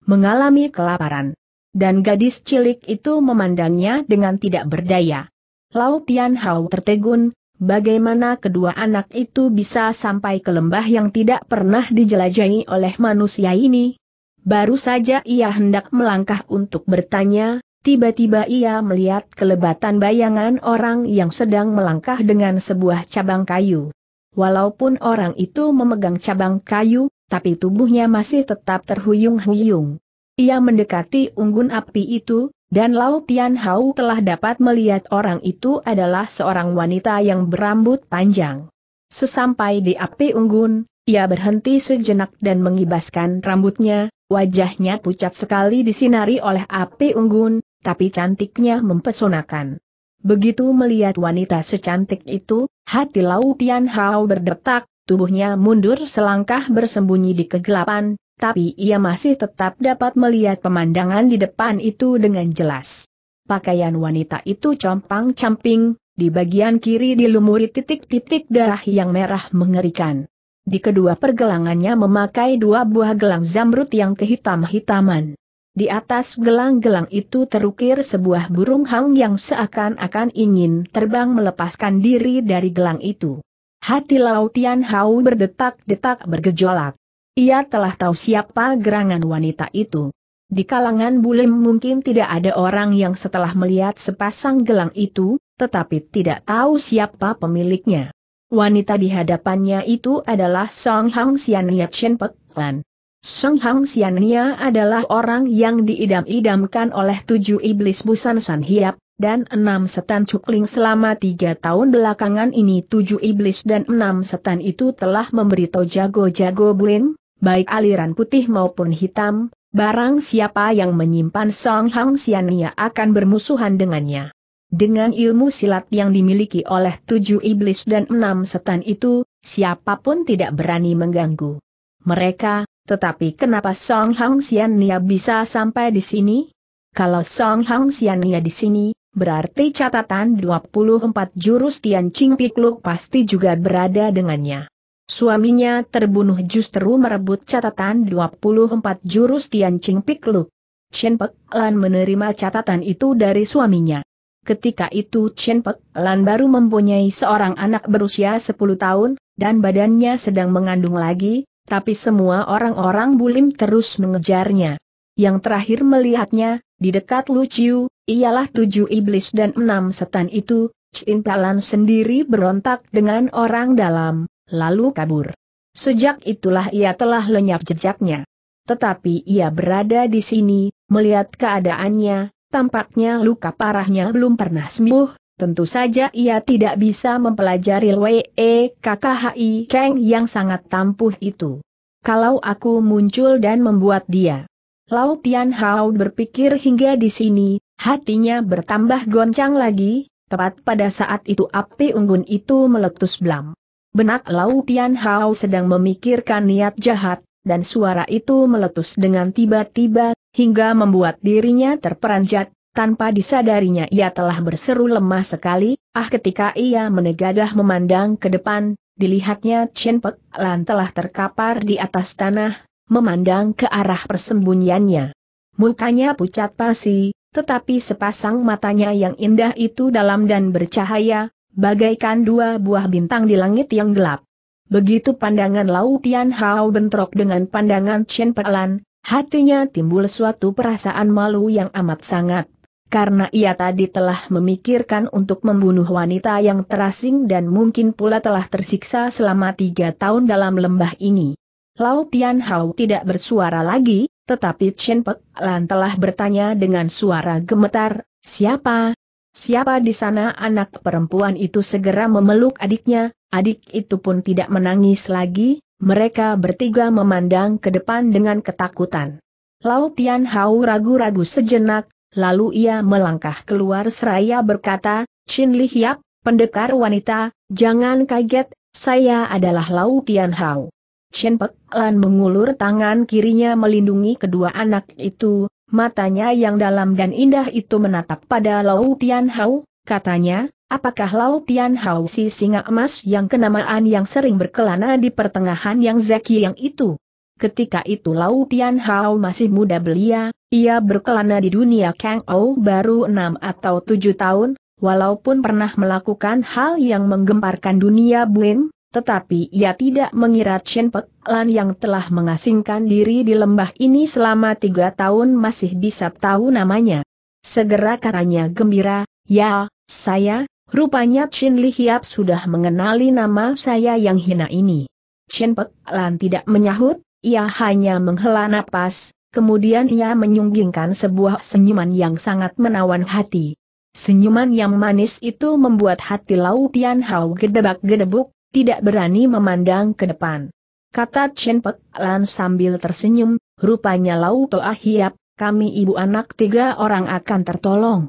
mengalami kelaparan. Dan gadis cilik itu memandangnya dengan tidak berdaya. Lau Tian Hao tertegun, bagaimana kedua anak itu bisa sampai ke lembah yang tidak pernah dijelajahi oleh manusia ini. Baru saja ia hendak melangkah untuk bertanya, tiba-tiba ia melihat kelebatan bayangan orang yang sedang melangkah dengan sebuah cabang kayu. Walaupun orang itu memegang cabang kayu, tapi tubuhnya masih tetap terhuyung-huyung. Ia mendekati unggun api itu, dan Lao Tian Hao telah dapat melihat orang itu adalah seorang wanita yang berambut panjang. Sesampai di api unggun, ia berhenti sejenak dan mengibaskan rambutnya, wajahnya pucat sekali disinari oleh api unggun, tapi cantiknya mempesonakan. Begitu melihat wanita secantik itu, hati Lao Tian Hao berdetak, tubuhnya mundur selangkah bersembunyi di kegelapan, tapi ia masih tetap dapat melihat pemandangan di depan itu dengan jelas. Pakaian wanita itu compang-camping, di bagian kiri dilumuri titik-titik darah yang merah mengerikan. Di kedua pergelangannya memakai dua buah gelang zamrud yang kehitam-hitaman. Di atas gelang-gelang itu terukir sebuah burung hang yang seakan-akan ingin terbang melepaskan diri dari gelang itu. Hati Lautian Hau berdetak-detak bergejolak. Ia telah tahu siapa gerangan wanita itu. Di kalangan Bulim mungkin tidak ada orang yang setelah melihat sepasang gelang itu, tetapi tidak tahu siapa pemiliknya. Wanita di hadapannya itu adalah Song Hang Xiania Chen Pek Lan. Song Hang Xiania adalah orang yang diidam-idamkan oleh tujuh iblis Busan San Hiap, dan enam setan cukling selama tiga tahun belakangan ini tujuh iblis dan enam setan itu telah memberitahu jago-jago Bulin, baik aliran putih maupun hitam, barang siapa yang menyimpan Song Hang Xiania akan bermusuhan dengannya. Dengan ilmu silat yang dimiliki oleh tujuh iblis dan enam setan itu, siapapun tidak berani mengganggu mereka, tetapi kenapa Song Hang Xiania bisa sampai di sini? Kalau Song Hang Xiania di sini, berarti catatan 24 jurus Tian Ching Pikluk pasti juga berada dengannya. Suaminya terbunuh justru merebut catatan 24 jurus Tian Ching Pikluk. Chen Pek Lan menerima catatan itu dari suaminya. Ketika itu Chen Pek Lan baru mempunyai seorang anak berusia 10 tahun, dan badannya sedang mengandung lagi, tapi semua orang-orang bulim terus mengejarnya. Yang terakhir melihatnya, di dekat Lu Chiu, ialah tujuh iblis dan enam setan itu, Cintalan sendiri berontak dengan orang dalam, lalu kabur. Sejak itulah ia telah lenyap jejaknya. Tetapi ia berada di sini, melihat keadaannya, tampaknya luka parahnya belum pernah sembuh, Tentu saja ia tidak bisa mempelajari Wei e KKHI Kang yang sangat tampuh itu. Kalau aku muncul dan membuat dia. Lau Tian Hao berpikir hingga di sini, Hatinya bertambah goncang lagi, tepat pada saat itu api unggun itu meletus blam. Benak Lau Tian Hao sedang memikirkan niat jahat, dan suara itu meletus dengan tiba-tiba, hingga membuat dirinya terperanjat, tanpa disadarinya ia telah berseru lemah sekali, ah ketika ia menegadah memandang ke depan, dilihatnya Chen Pek Lan telah terkapar di atas tanah, memandang ke arah persembunyiannya. Mukanya pucat pasi, tetapi sepasang matanya yang indah itu dalam dan bercahaya, bagaikan dua buah bintang di langit yang gelap. Begitu pandangan Lau Tian Hao bentrok dengan pandangan Chen Pelan, hatinya timbul suatu perasaan malu yang amat sangat. Karena ia tadi telah memikirkan untuk membunuh wanita yang terasing dan mungkin pula telah tersiksa selama tiga tahun dalam lembah ini. Lau Tian Hao tidak bersuara lagi, tetapi Chen Pek Lan telah bertanya dengan suara gemetar, siapa? Siapa di sana anak perempuan itu segera memeluk adiknya, adik itu pun tidak menangis lagi, mereka bertiga memandang ke depan dengan ketakutan. Lau Tian Hao ragu-ragu sejenak, lalu ia melangkah keluar seraya berkata, Chin Li Hiap, pendekar wanita, jangan kaget, saya adalah Lau Tian Hao. Chen Pek Lan mengulur tangan kirinya melindungi kedua anak itu, matanya yang dalam dan indah itu menatap pada Lau Tian Hao, katanya, apakah Lau Tian Hao si singa emas yang kenamaan yang sering berkelana di pertengahan yang zeki yang itu? Ketika itu Lau Tian Hao masih muda belia, ia berkelana di dunia Kang Ou baru enam atau tujuh tahun, walaupun pernah melakukan hal yang menggemparkan dunia Bling tetapi ia tidak mengira Chen Pek Lan yang telah mengasingkan diri di lembah ini selama tiga tahun masih bisa tahu namanya. Segera katanya gembira, ya, saya, rupanya Chin Li Hiap sudah mengenali nama saya yang hina ini. Chen Pek Lan tidak menyahut, ia hanya menghela napas, kemudian ia menyunggingkan sebuah senyuman yang sangat menawan hati. Senyuman yang manis itu membuat hati Lau Tian Hao gedebak-gedebuk, tidak berani memandang ke depan. Kata Chen Pek Lan sambil tersenyum, rupanya Lau Toa Hiap, kami ibu anak tiga orang akan tertolong.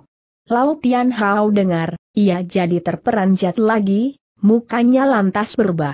Lau Tian Hao dengar, ia jadi terperanjat lagi, mukanya lantas berubah.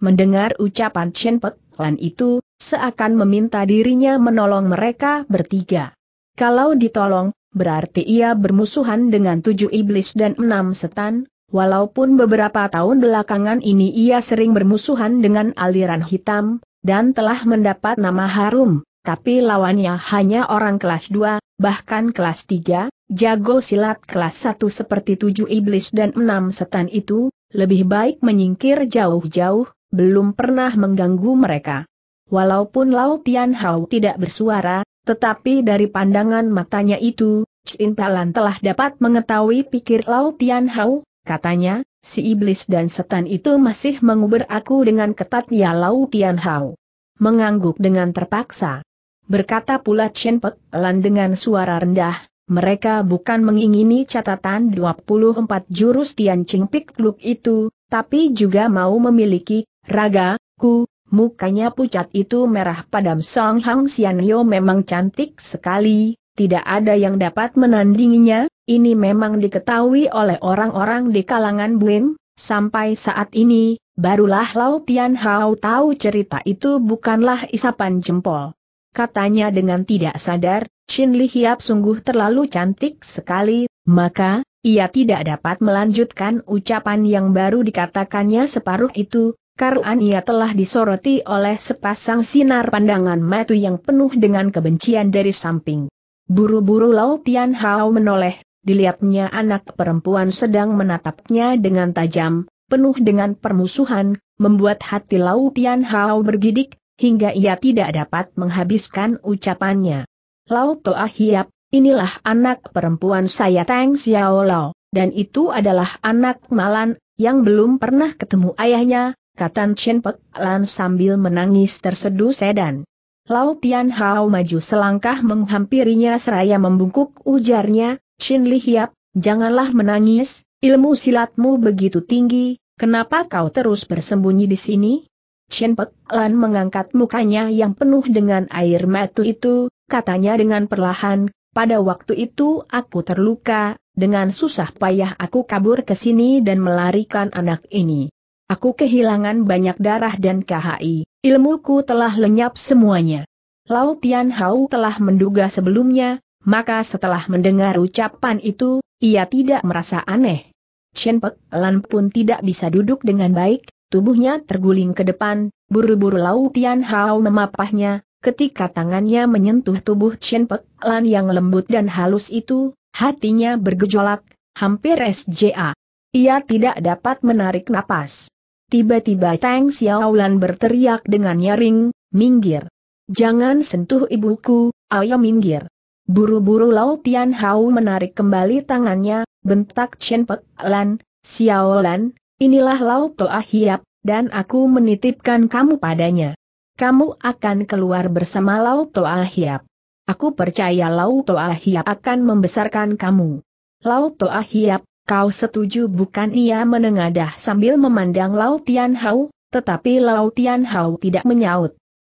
Mendengar ucapan Chen Pek Lan itu, seakan meminta dirinya menolong mereka bertiga. Kalau ditolong, berarti ia bermusuhan dengan tujuh iblis dan enam setan, Walaupun beberapa tahun belakangan ini ia sering bermusuhan dengan aliran hitam, dan telah mendapat nama harum, tapi lawannya hanya orang kelas 2, bahkan kelas 3, jago silat kelas 1 seperti tujuh iblis dan enam setan itu, lebih baik menyingkir jauh-jauh, belum pernah mengganggu mereka. Walaupun Lau Tian Hao tidak bersuara, tetapi dari pandangan matanya itu, Cintalan telah dapat mengetahui pikir Lau Tian Hao, Katanya, si iblis dan setan itu masih menguber aku dengan ketat ya Lau Tian Hao. Mengangguk dengan terpaksa. Berkata pula Chen Pek Lan dengan suara rendah, mereka bukan mengingini catatan 24 jurus Tian Ching Pik Luk itu, tapi juga mau memiliki, raga, ku, mukanya pucat itu merah padam Song Hang Xian Yo memang cantik sekali, tidak ada yang dapat menandinginya, ini memang diketahui oleh orang-orang di kalangan Buin, sampai saat ini, barulah Lau Tian Hao tahu cerita itu bukanlah isapan jempol. Katanya dengan tidak sadar, Chin Li Hiap sungguh terlalu cantik sekali, maka, ia tidak dapat melanjutkan ucapan yang baru dikatakannya separuh itu, karena ia telah disoroti oleh sepasang sinar pandangan mata yang penuh dengan kebencian dari samping. Buru-buru Lau Tian Hao menoleh, dilihatnya anak perempuan sedang menatapnya dengan tajam, penuh dengan permusuhan, membuat hati Lau Tian Hao bergidik, hingga ia tidak dapat menghabiskan ucapannya. Lau Toa Hiap, inilah anak perempuan saya Tang Xiao Lao, dan itu adalah anak Malan, yang belum pernah ketemu ayahnya, kata Chen Pek Lan sambil menangis terseduh sedan. Lau Tian Hao maju selangkah menghampirinya seraya membungkuk ujarnya, Chin Li Hiap, janganlah menangis, ilmu silatmu begitu tinggi, kenapa kau terus bersembunyi di sini? Chin Pek Lan mengangkat mukanya yang penuh dengan air mata itu, katanya dengan perlahan, pada waktu itu aku terluka, dengan susah payah aku kabur ke sini dan melarikan anak ini. Aku kehilangan banyak darah dan KHI, ilmuku telah lenyap semuanya. Lau Tian Hao telah menduga sebelumnya, maka setelah mendengar ucapan itu, ia tidak merasa aneh. Chen Pek Lan pun tidak bisa duduk dengan baik, tubuhnya terguling ke depan, buru-buru Lau Tian Hao memapahnya, ketika tangannya menyentuh tubuh Chen Pek Lan yang lembut dan halus itu, hatinya bergejolak, hampir SJA. Ia tidak dapat menarik napas. Tiba-tiba Tang Xiaolan berteriak dengan nyaring, minggir. Jangan sentuh ibuku, ayo minggir. Buru-buru Lautian Tian Hao menarik kembali tangannya, bentak Chen Pek Lan, Xiao Lan, inilah Lau Toa Hiap, dan aku menitipkan kamu padanya. Kamu akan keluar bersama Lau Toa Hiap. Aku percaya Lau Toa Hiap akan membesarkan kamu. Lau Toa Hiap, kau setuju bukan ia menengadah sambil memandang Lautian Tian Hao, tetapi Lautian Tian Hao tidak menyaut.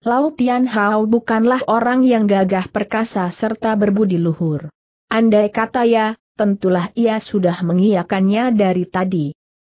Lau Tian Hao bukanlah orang yang gagah perkasa serta berbudi luhur. Andai kata ya, tentulah ia sudah mengiyakannya dari tadi.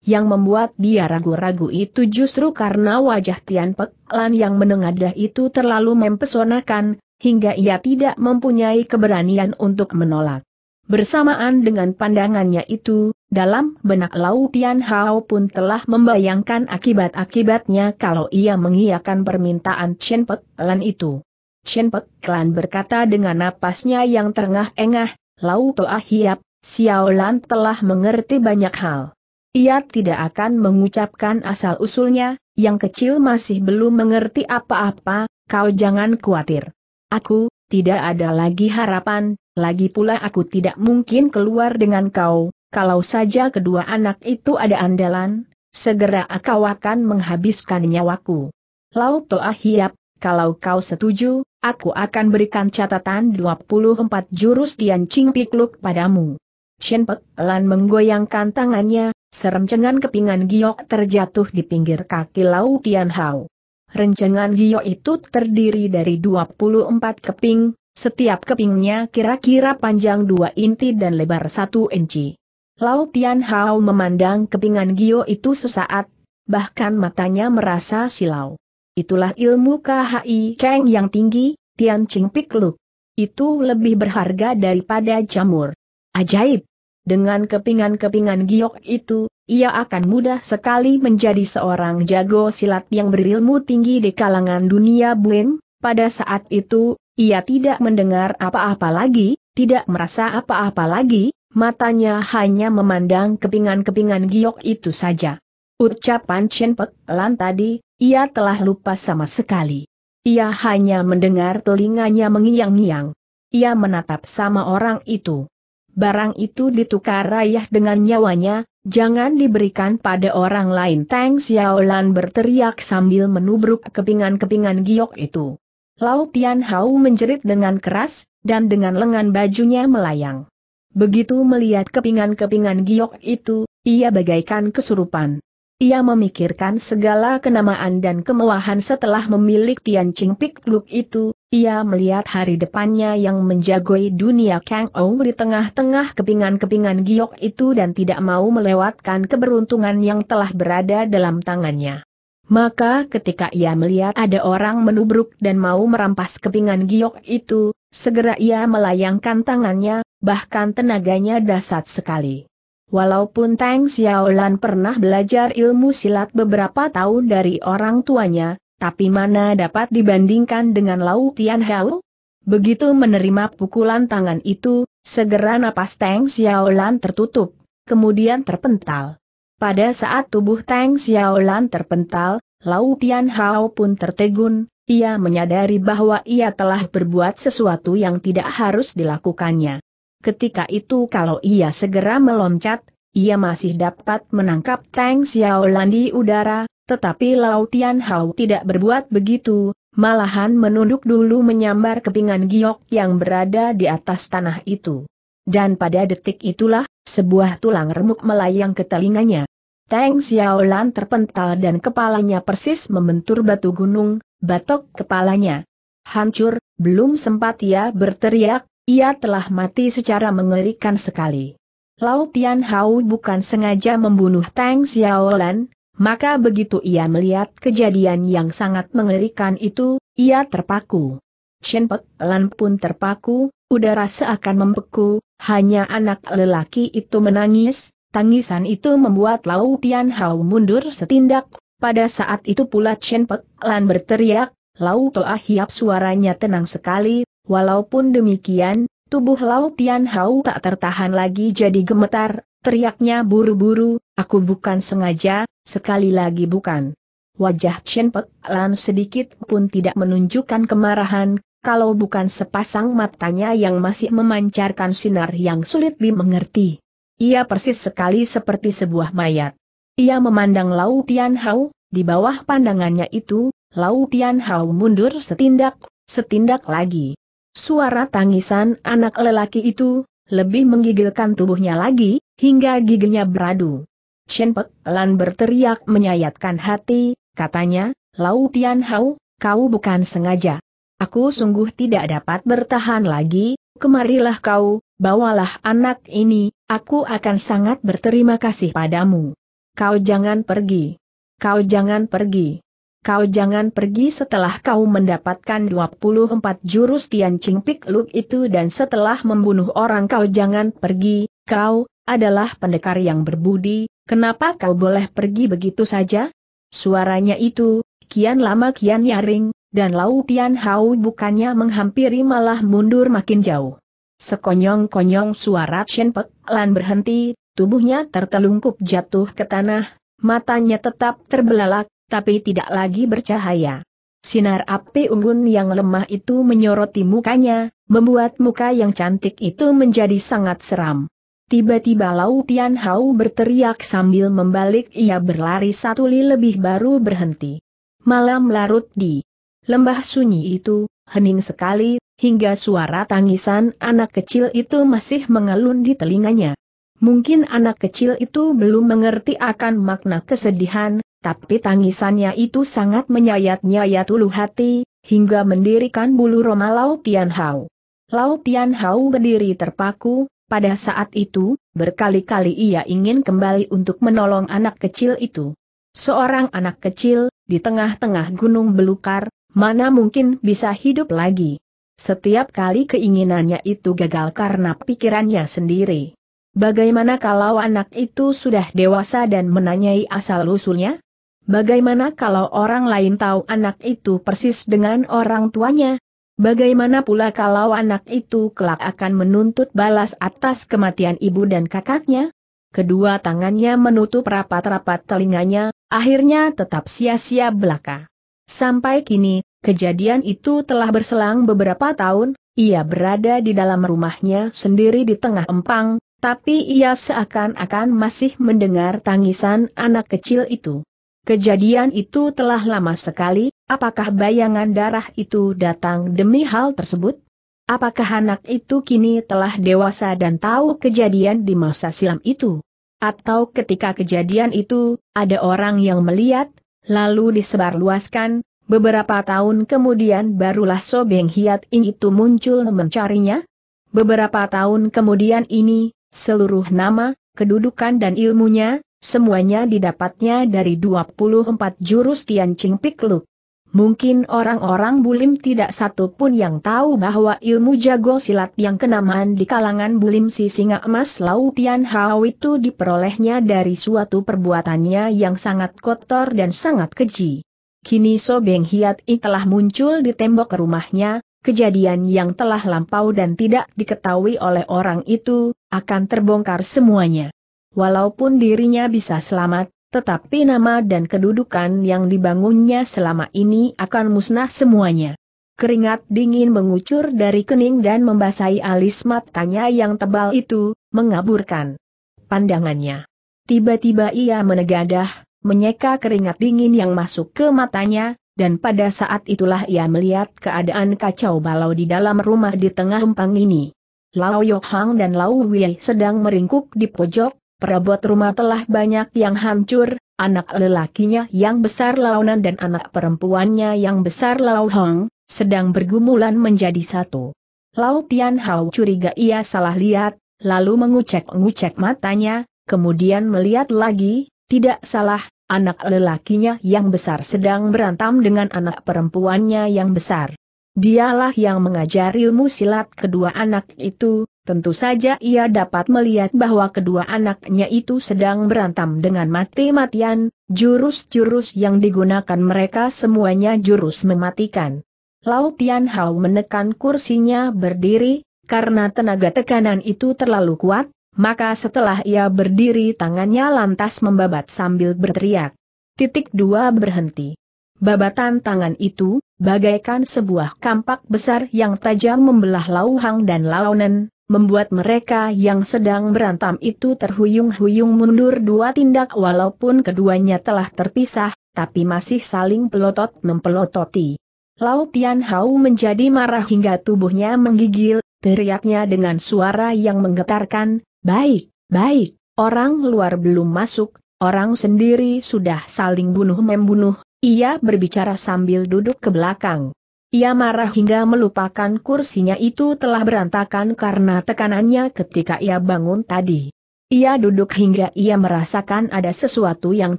Yang membuat dia ragu-ragu itu justru karena wajah Tian Pek Lan yang menengadah itu terlalu mempesonakan, hingga ia tidak mempunyai keberanian untuk menolak. Bersamaan dengan pandangannya itu, dalam benak Lau Tian Hao pun telah membayangkan akibat-akibatnya kalau ia mengiyakan permintaan Chen Pek Lan itu. Chen Pek Lan berkata dengan napasnya yang terengah-engah, Lau Toa Hiap, Xiao Lan telah mengerti banyak hal. Ia tidak akan mengucapkan asal-usulnya, yang kecil masih belum mengerti apa-apa, kau jangan khawatir. Aku, tidak ada lagi harapan, lagi pula aku tidak mungkin keluar dengan kau, kalau saja kedua anak itu ada andalan, segera kau akan menghabiskan nyawaku. Lau Toa Hiap, kalau kau setuju, aku akan berikan catatan 24 jurus Tian Ching pikluk padamu. Chen Pek Lan menggoyangkan tangannya, serencengan kepingan giok terjatuh di pinggir kaki Lau Tian Hao. Rencengan giok itu terdiri dari 24 keping, setiap kepingnya kira-kira panjang dua inti dan lebar satu inci. Lau Tian Hao memandang kepingan Gio itu sesaat, bahkan matanya merasa silau. Itulah ilmu KHI Kang yang tinggi, Tian Ching Pik Luk. Itu lebih berharga daripada jamur. Ajaib! Dengan kepingan-kepingan giok itu, ia akan mudah sekali menjadi seorang jago silat yang berilmu tinggi di kalangan dunia Buin, pada saat itu, ia tidak mendengar apa-apa lagi, tidak merasa apa-apa lagi, matanya hanya memandang kepingan-kepingan giok itu saja. Ucapan Chen Pek Lan tadi, ia telah lupa sama sekali. Ia hanya mendengar telinganya mengiang-ngiang. Ia menatap sama orang itu. Barang itu ditukar rayah dengan nyawanya, jangan diberikan pada orang lain. Tang Xiaolan berteriak sambil menubruk kepingan-kepingan giok itu. Lau Tian Hao menjerit dengan keras, dan dengan lengan bajunya melayang. Begitu melihat kepingan-kepingan giok itu, ia bagaikan kesurupan. Ia memikirkan segala kenamaan dan kemewahan setelah memiliki Tian Ching Pik Luk itu, ia melihat hari depannya yang menjagoi dunia Kang Ou di tengah-tengah kepingan-kepingan giok itu dan tidak mau melewatkan keberuntungan yang telah berada dalam tangannya. Maka ketika ia melihat ada orang menubruk dan mau merampas kepingan giok itu, segera ia melayangkan tangannya, bahkan tenaganya dasar sekali. Walaupun Tang Xiaolan pernah belajar ilmu silat beberapa tahun dari orang tuanya, tapi mana dapat dibandingkan dengan Lau Tian Hao? Begitu menerima pukulan tangan itu, segera napas Tang Xiaolan tertutup, kemudian terpental. Pada saat tubuh Tang Xiaolan terpental, Lau Tian Hao pun tertegun, ia menyadari bahwa ia telah berbuat sesuatu yang tidak harus dilakukannya. Ketika itu kalau ia segera meloncat, ia masih dapat menangkap Tang Xiaolan di udara, tetapi Lau Tian Hao tidak berbuat begitu, malahan menunduk dulu menyambar kepingan giok yang berada di atas tanah itu. Dan pada detik itulah, sebuah tulang remuk melayang ke telinganya. Tang Xiaolan terpental dan kepalanya persis membentur batu gunung, batok kepalanya. Hancur, belum sempat ia berteriak, ia telah mati secara mengerikan sekali. Lau Tian Hao bukan sengaja membunuh Tang Xiaolan, maka begitu ia melihat kejadian yang sangat mengerikan itu, ia terpaku. Chen Pek Lan pun terpaku, udara seakan membeku, hanya anak lelaki itu menangis, tangisan itu membuat Lau Tian Hao mundur setindak, pada saat itu pula Chen Pek Lan berteriak, Lau Toa Hiap suaranya tenang sekali, walaupun demikian, tubuh Lau Tian Hao tak tertahan lagi jadi gemetar, teriaknya buru-buru, aku bukan sengaja, sekali lagi bukan. Wajah Chen Pek Lan sedikit pun tidak menunjukkan kemarahan, kalau bukan sepasang matanya yang masih memancarkan sinar yang sulit dimengerti. Ia persis sekali seperti sebuah mayat. Ia memandang Lau Tian Hao, di bawah pandangannya itu, Lau Tian Hao mundur setindak, setindak lagi. Suara tangisan anak lelaki itu, lebih menggigilkan tubuhnya lagi, hingga giginya beradu. Chen Pek Lan berteriak menyayatkan hati, katanya, Lau Tian Hao, kau bukan sengaja. Aku sungguh tidak dapat bertahan lagi, kemarilah kau, bawalah anak ini, aku akan sangat berterima kasih padamu. Kau jangan pergi. Kau jangan pergi. Kau jangan pergi setelah kau mendapatkan 24 jurus Tian Ching Pik Luk itu dan setelah membunuh orang kau jangan pergi, kau, adalah pendekar yang berbudi, kenapa kau boleh pergi begitu saja? Suaranya itu, kian lama kian nyaring, dan Lau Tian Hao bukannya menghampiri malah mundur makin jauh. Sekonyong-konyong suara Chen Pek Lan berhenti, tubuhnya tertelungkup jatuh ke tanah, matanya tetap terbelalak, tapi tidak lagi bercahaya. Sinar api unggun yang lemah itu menyoroti mukanya, membuat muka yang cantik itu menjadi sangat seram. Tiba-tiba Lau Tian Hao berteriak sambil membalik ia berlari satu li lebih baru berhenti. Malam larut di Lembah sunyi itu, hening sekali, hingga suara tangisan anak kecil itu masih mengalun di telinganya. Mungkin anak kecil itu belum mengerti akan makna kesedihan, tapi tangisannya itu sangat menyayat-nyayat ulu hati, hingga mendirikan bulu roma Lau Pian Hau. Lau Pian Hau berdiri terpaku, pada saat itu, berkali-kali ia ingin kembali untuk menolong anak kecil itu. Seorang anak kecil, di tengah-tengah gunung belukar, mana mungkin bisa hidup lagi. Setiap kali keinginannya itu gagal karena pikirannya sendiri. Bagaimana kalau anak itu sudah dewasa dan menanyai asal-usulnya? Bagaimana kalau orang lain tahu anak itu persis dengan orang tuanya? Bagaimana pula kalau anak itu kelak akan menuntut balas atas kematian ibu dan kakaknya? Kedua tangannya menutup rapat-rapat telinganya, akhirnya tetap sia-sia belaka. Sampai kini, Kejadian itu telah berselang beberapa tahun, ia berada di dalam rumahnya sendiri di tengah empang, tapi ia seakan-akan masih mendengar tangisan anak kecil itu. Kejadian itu telah lama sekali, apakah bayangan darah itu datang demi hal tersebut? Apakah anak itu kini telah dewasa dan tahu kejadian di masa silam itu? Atau ketika kejadian itu, ada orang yang melihat, lalu disebarluaskan, Beberapa tahun kemudian barulah Sobeng Hiat In itu muncul mencarinya. Beberapa tahun kemudian ini, seluruh nama, kedudukan dan ilmunya, semuanya didapatnya dari 24 jurus Tian Ching Piklu. Mungkin orang-orang bulim tidak satu pun yang tahu bahwa ilmu jago silat yang kenamaan di kalangan bulim si singa emas laut Tian Hao itu diperolehnya dari suatu perbuatannya yang sangat kotor dan sangat keji. Kini Sobeng Hiat I telah muncul di tembok rumahnya, kejadian yang telah lampau dan tidak diketahui oleh orang itu, akan terbongkar semuanya. Walaupun dirinya bisa selamat, tetapi nama dan kedudukan yang dibangunnya selama ini akan musnah semuanya. Keringat dingin mengucur dari kening dan membasahi alis matanya yang tebal itu, mengaburkan pandangannya. Tiba-tiba ia menegadah, menyeka keringat dingin yang masuk ke matanya, dan pada saat itulah ia melihat keadaan kacau balau di dalam rumah di tengah empang ini. Lao Yok Hang dan Lau Wei sedang meringkuk di pojok, perabot rumah telah banyak yang hancur, anak lelakinya yang besar Nan dan anak perempuannya yang besar Lao Hang, sedang bergumulan menjadi satu. Lau Tian Hao curiga ia salah lihat, lalu mengucek-ngucek matanya, kemudian melihat lagi, tidak salah, Anak lelakinya yang besar sedang berantam dengan anak perempuannya yang besar. Dialah yang mengajar ilmu silat kedua anak itu, tentu saja ia dapat melihat bahwa kedua anaknya itu sedang berantam dengan mati-matian, jurus-jurus yang digunakan mereka semuanya jurus mematikan. Lau Tian Hao menekan kursinya berdiri, karena tenaga tekanan itu terlalu kuat, maka setelah ia berdiri tangannya lantas membabat sambil berteriak. Titik dua berhenti. Babatan tangan itu, bagaikan sebuah kampak besar yang tajam membelah Lauhang dan launen, membuat mereka yang sedang berantam itu terhuyung-huyung mundur dua tindak walaupun keduanya telah terpisah, tapi masih saling pelotot mempelototi. Lau Tian Hao menjadi marah hingga tubuhnya menggigil, teriaknya dengan suara yang menggetarkan, Baik, baik, orang luar belum masuk, orang sendiri sudah saling bunuh-membunuh, ia berbicara sambil duduk ke belakang. Ia marah hingga melupakan kursinya itu telah berantakan karena tekanannya ketika ia bangun tadi. Ia duduk hingga ia merasakan ada sesuatu yang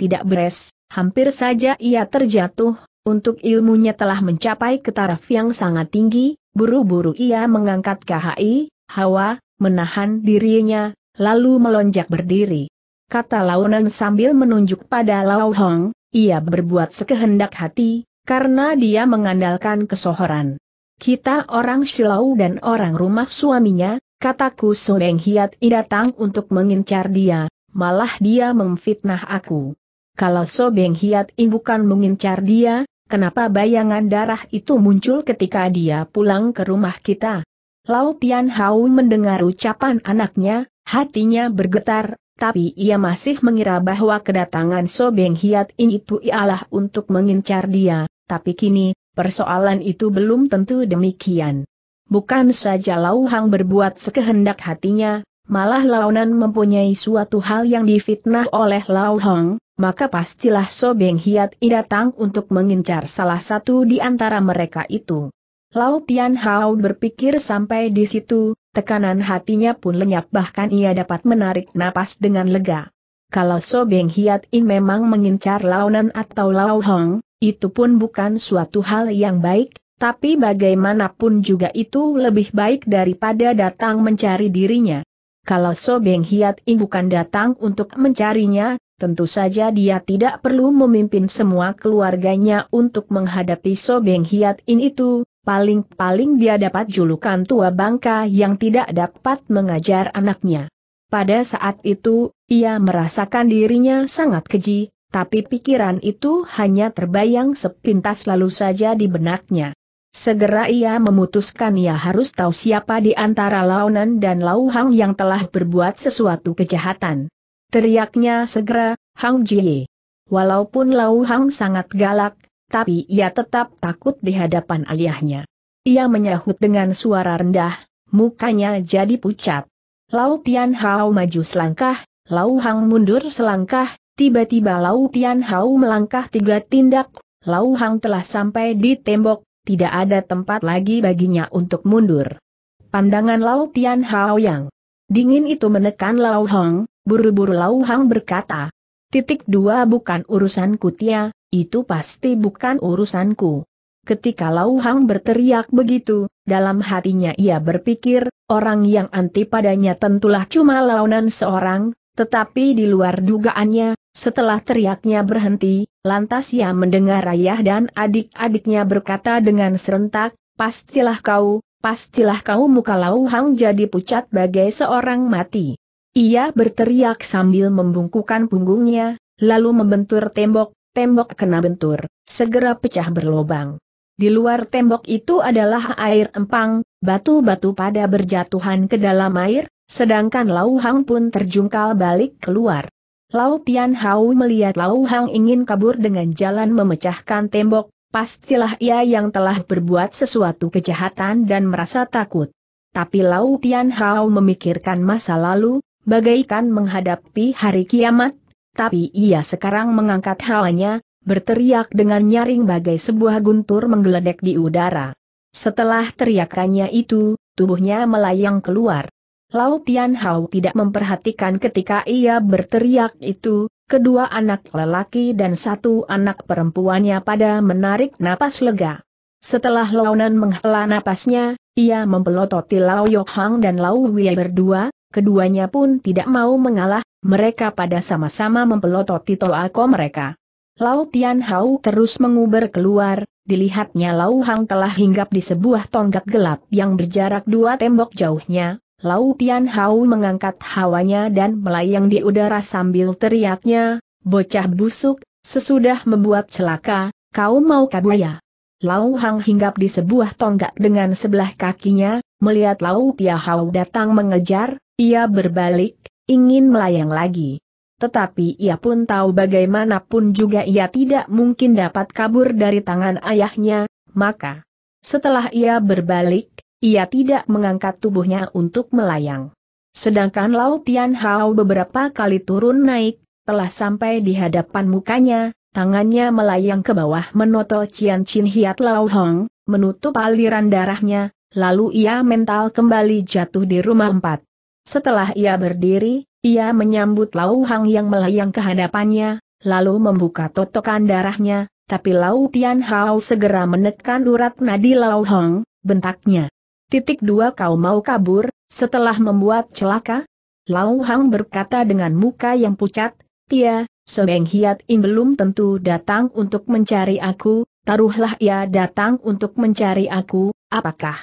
tidak beres, hampir saja ia terjatuh, untuk ilmunya telah mencapai ke taraf yang sangat tinggi, buru-buru ia mengangkat KHI, hawa, menahan dirinya, lalu melonjak berdiri. Kata Launan sambil menunjuk pada Lao Hong, ia berbuat sekehendak hati, karena dia mengandalkan kesohoran. Kita orang Silau dan orang rumah suaminya, kataku Sobeng Hiat I datang untuk mengincar dia, malah dia memfitnah aku. Kalau Sobeng Hiat I bukan mengincar dia, kenapa bayangan darah itu muncul ketika dia pulang ke rumah kita? Lau Tian Hao mendengar ucapan anaknya, hatinya bergetar, tapi ia masih mengira bahwa kedatangan Sobeng Hiat ini itu ialah untuk mengincar dia, tapi kini, persoalan itu belum tentu demikian. Bukan saja Lau Hang berbuat sekehendak hatinya, malah Launan mempunyai suatu hal yang difitnah oleh Lau Hang, maka pastilah Sobeng Hiat datang untuk mengincar salah satu di antara mereka itu. Lautian Tian Hao berpikir sampai di situ, tekanan hatinya pun lenyap bahkan ia dapat menarik napas dengan lega. Kalau So Beng Hiat In memang mengincar Launan atau Lao Hong, itu pun bukan suatu hal yang baik, tapi bagaimanapun juga itu lebih baik daripada datang mencari dirinya. Kalau So Beng Hiat In bukan datang untuk mencarinya, tentu saja dia tidak perlu memimpin semua keluarganya untuk menghadapi So Beng Hiat In itu, paling-paling dia dapat julukan tua bangka yang tidak dapat mengajar anaknya. Pada saat itu, ia merasakan dirinya sangat keji, tapi pikiran itu hanya terbayang sepintas lalu saja di benaknya. Segera ia memutuskan ia harus tahu siapa di antara Launan dan Lauhang yang telah berbuat sesuatu kejahatan. Teriaknya segera, Hang Jie. Walaupun Lauhang sangat galak, tapi ia tetap takut di hadapan ayahnya. Ia menyahut dengan suara rendah, mukanya jadi pucat. Lau Tian Hao maju selangkah, Lau Hang mundur selangkah, tiba-tiba Lau Tian Hao melangkah tiga tindak, Lau Hang telah sampai di tembok, tidak ada tempat lagi baginya untuk mundur. Pandangan Lau Tian Hao yang dingin itu menekan Lau Hang, buru-buru Lau Hang berkata, titik dua bukan urusan kutia itu pasti bukan urusanku. Ketika Lau Hang berteriak begitu, dalam hatinya ia berpikir, orang yang anti padanya tentulah cuma launan seorang, tetapi di luar dugaannya, setelah teriaknya berhenti, lantas ia mendengar ayah dan adik-adiknya berkata dengan serentak, Pastilah kau, pastilah kau muka Lau Hang jadi pucat bagai seorang mati. Ia berteriak sambil membungkukan punggungnya, lalu membentur tembok, tembok kena bentur, segera pecah berlobang. Di luar tembok itu adalah air empang, batu-batu pada berjatuhan ke dalam air, sedangkan Lau Hang pun terjungkal balik keluar. Lau Tian Hao melihat Lau Hang ingin kabur dengan jalan memecahkan tembok, pastilah ia yang telah berbuat sesuatu kejahatan dan merasa takut. Tapi Lau Tian Hao memikirkan masa lalu, bagaikan menghadapi hari kiamat, tapi ia sekarang mengangkat hawanya, berteriak dengan nyaring bagai sebuah guntur menggeledek di udara. Setelah teriakannya itu, tubuhnya melayang keluar. Lau Tian Hao tidak memperhatikan ketika ia berteriak itu, kedua anak lelaki dan satu anak perempuannya pada menarik napas lega. Setelah Nan menghela napasnya, ia mempelototi Lau Yok Hang dan Lau Wei berdua, Keduanya pun tidak mau mengalah, mereka pada sama-sama mempelototi toako mereka. Lau Tian Hao terus menguber keluar, dilihatnya Lau Hang telah hinggap di sebuah tonggak gelap yang berjarak dua tembok jauhnya, Lau Tian Hao mengangkat hawanya dan melayang di udara sambil teriaknya, bocah busuk, sesudah membuat celaka, kau mau ya? Lau Hang hinggap di sebuah tonggak dengan sebelah kakinya, melihat Lau Tian Hao datang mengejar, ia berbalik, ingin melayang lagi. Tetapi ia pun tahu bagaimanapun juga ia tidak mungkin dapat kabur dari tangan ayahnya, maka setelah ia berbalik, ia tidak mengangkat tubuhnya untuk melayang. Sedangkan Lau Tian Hao beberapa kali turun naik, telah sampai di hadapan mukanya, tangannya melayang ke bawah menotol Cian Chin Hiat Lau Hong, menutup aliran darahnya, lalu ia mental kembali jatuh di rumah empat. Setelah ia berdiri, ia menyambut Lau Hang yang melayang ke hadapannya, lalu membuka totokan darahnya, tapi Lau Tian Hao segera menekan urat nadi Lau Hang, bentaknya. Titik dua kau mau kabur, setelah membuat celaka? Lau Hang berkata dengan muka yang pucat, Tia, Sobeng Hiat In belum tentu datang untuk mencari aku, taruhlah ia datang untuk mencari aku, apakah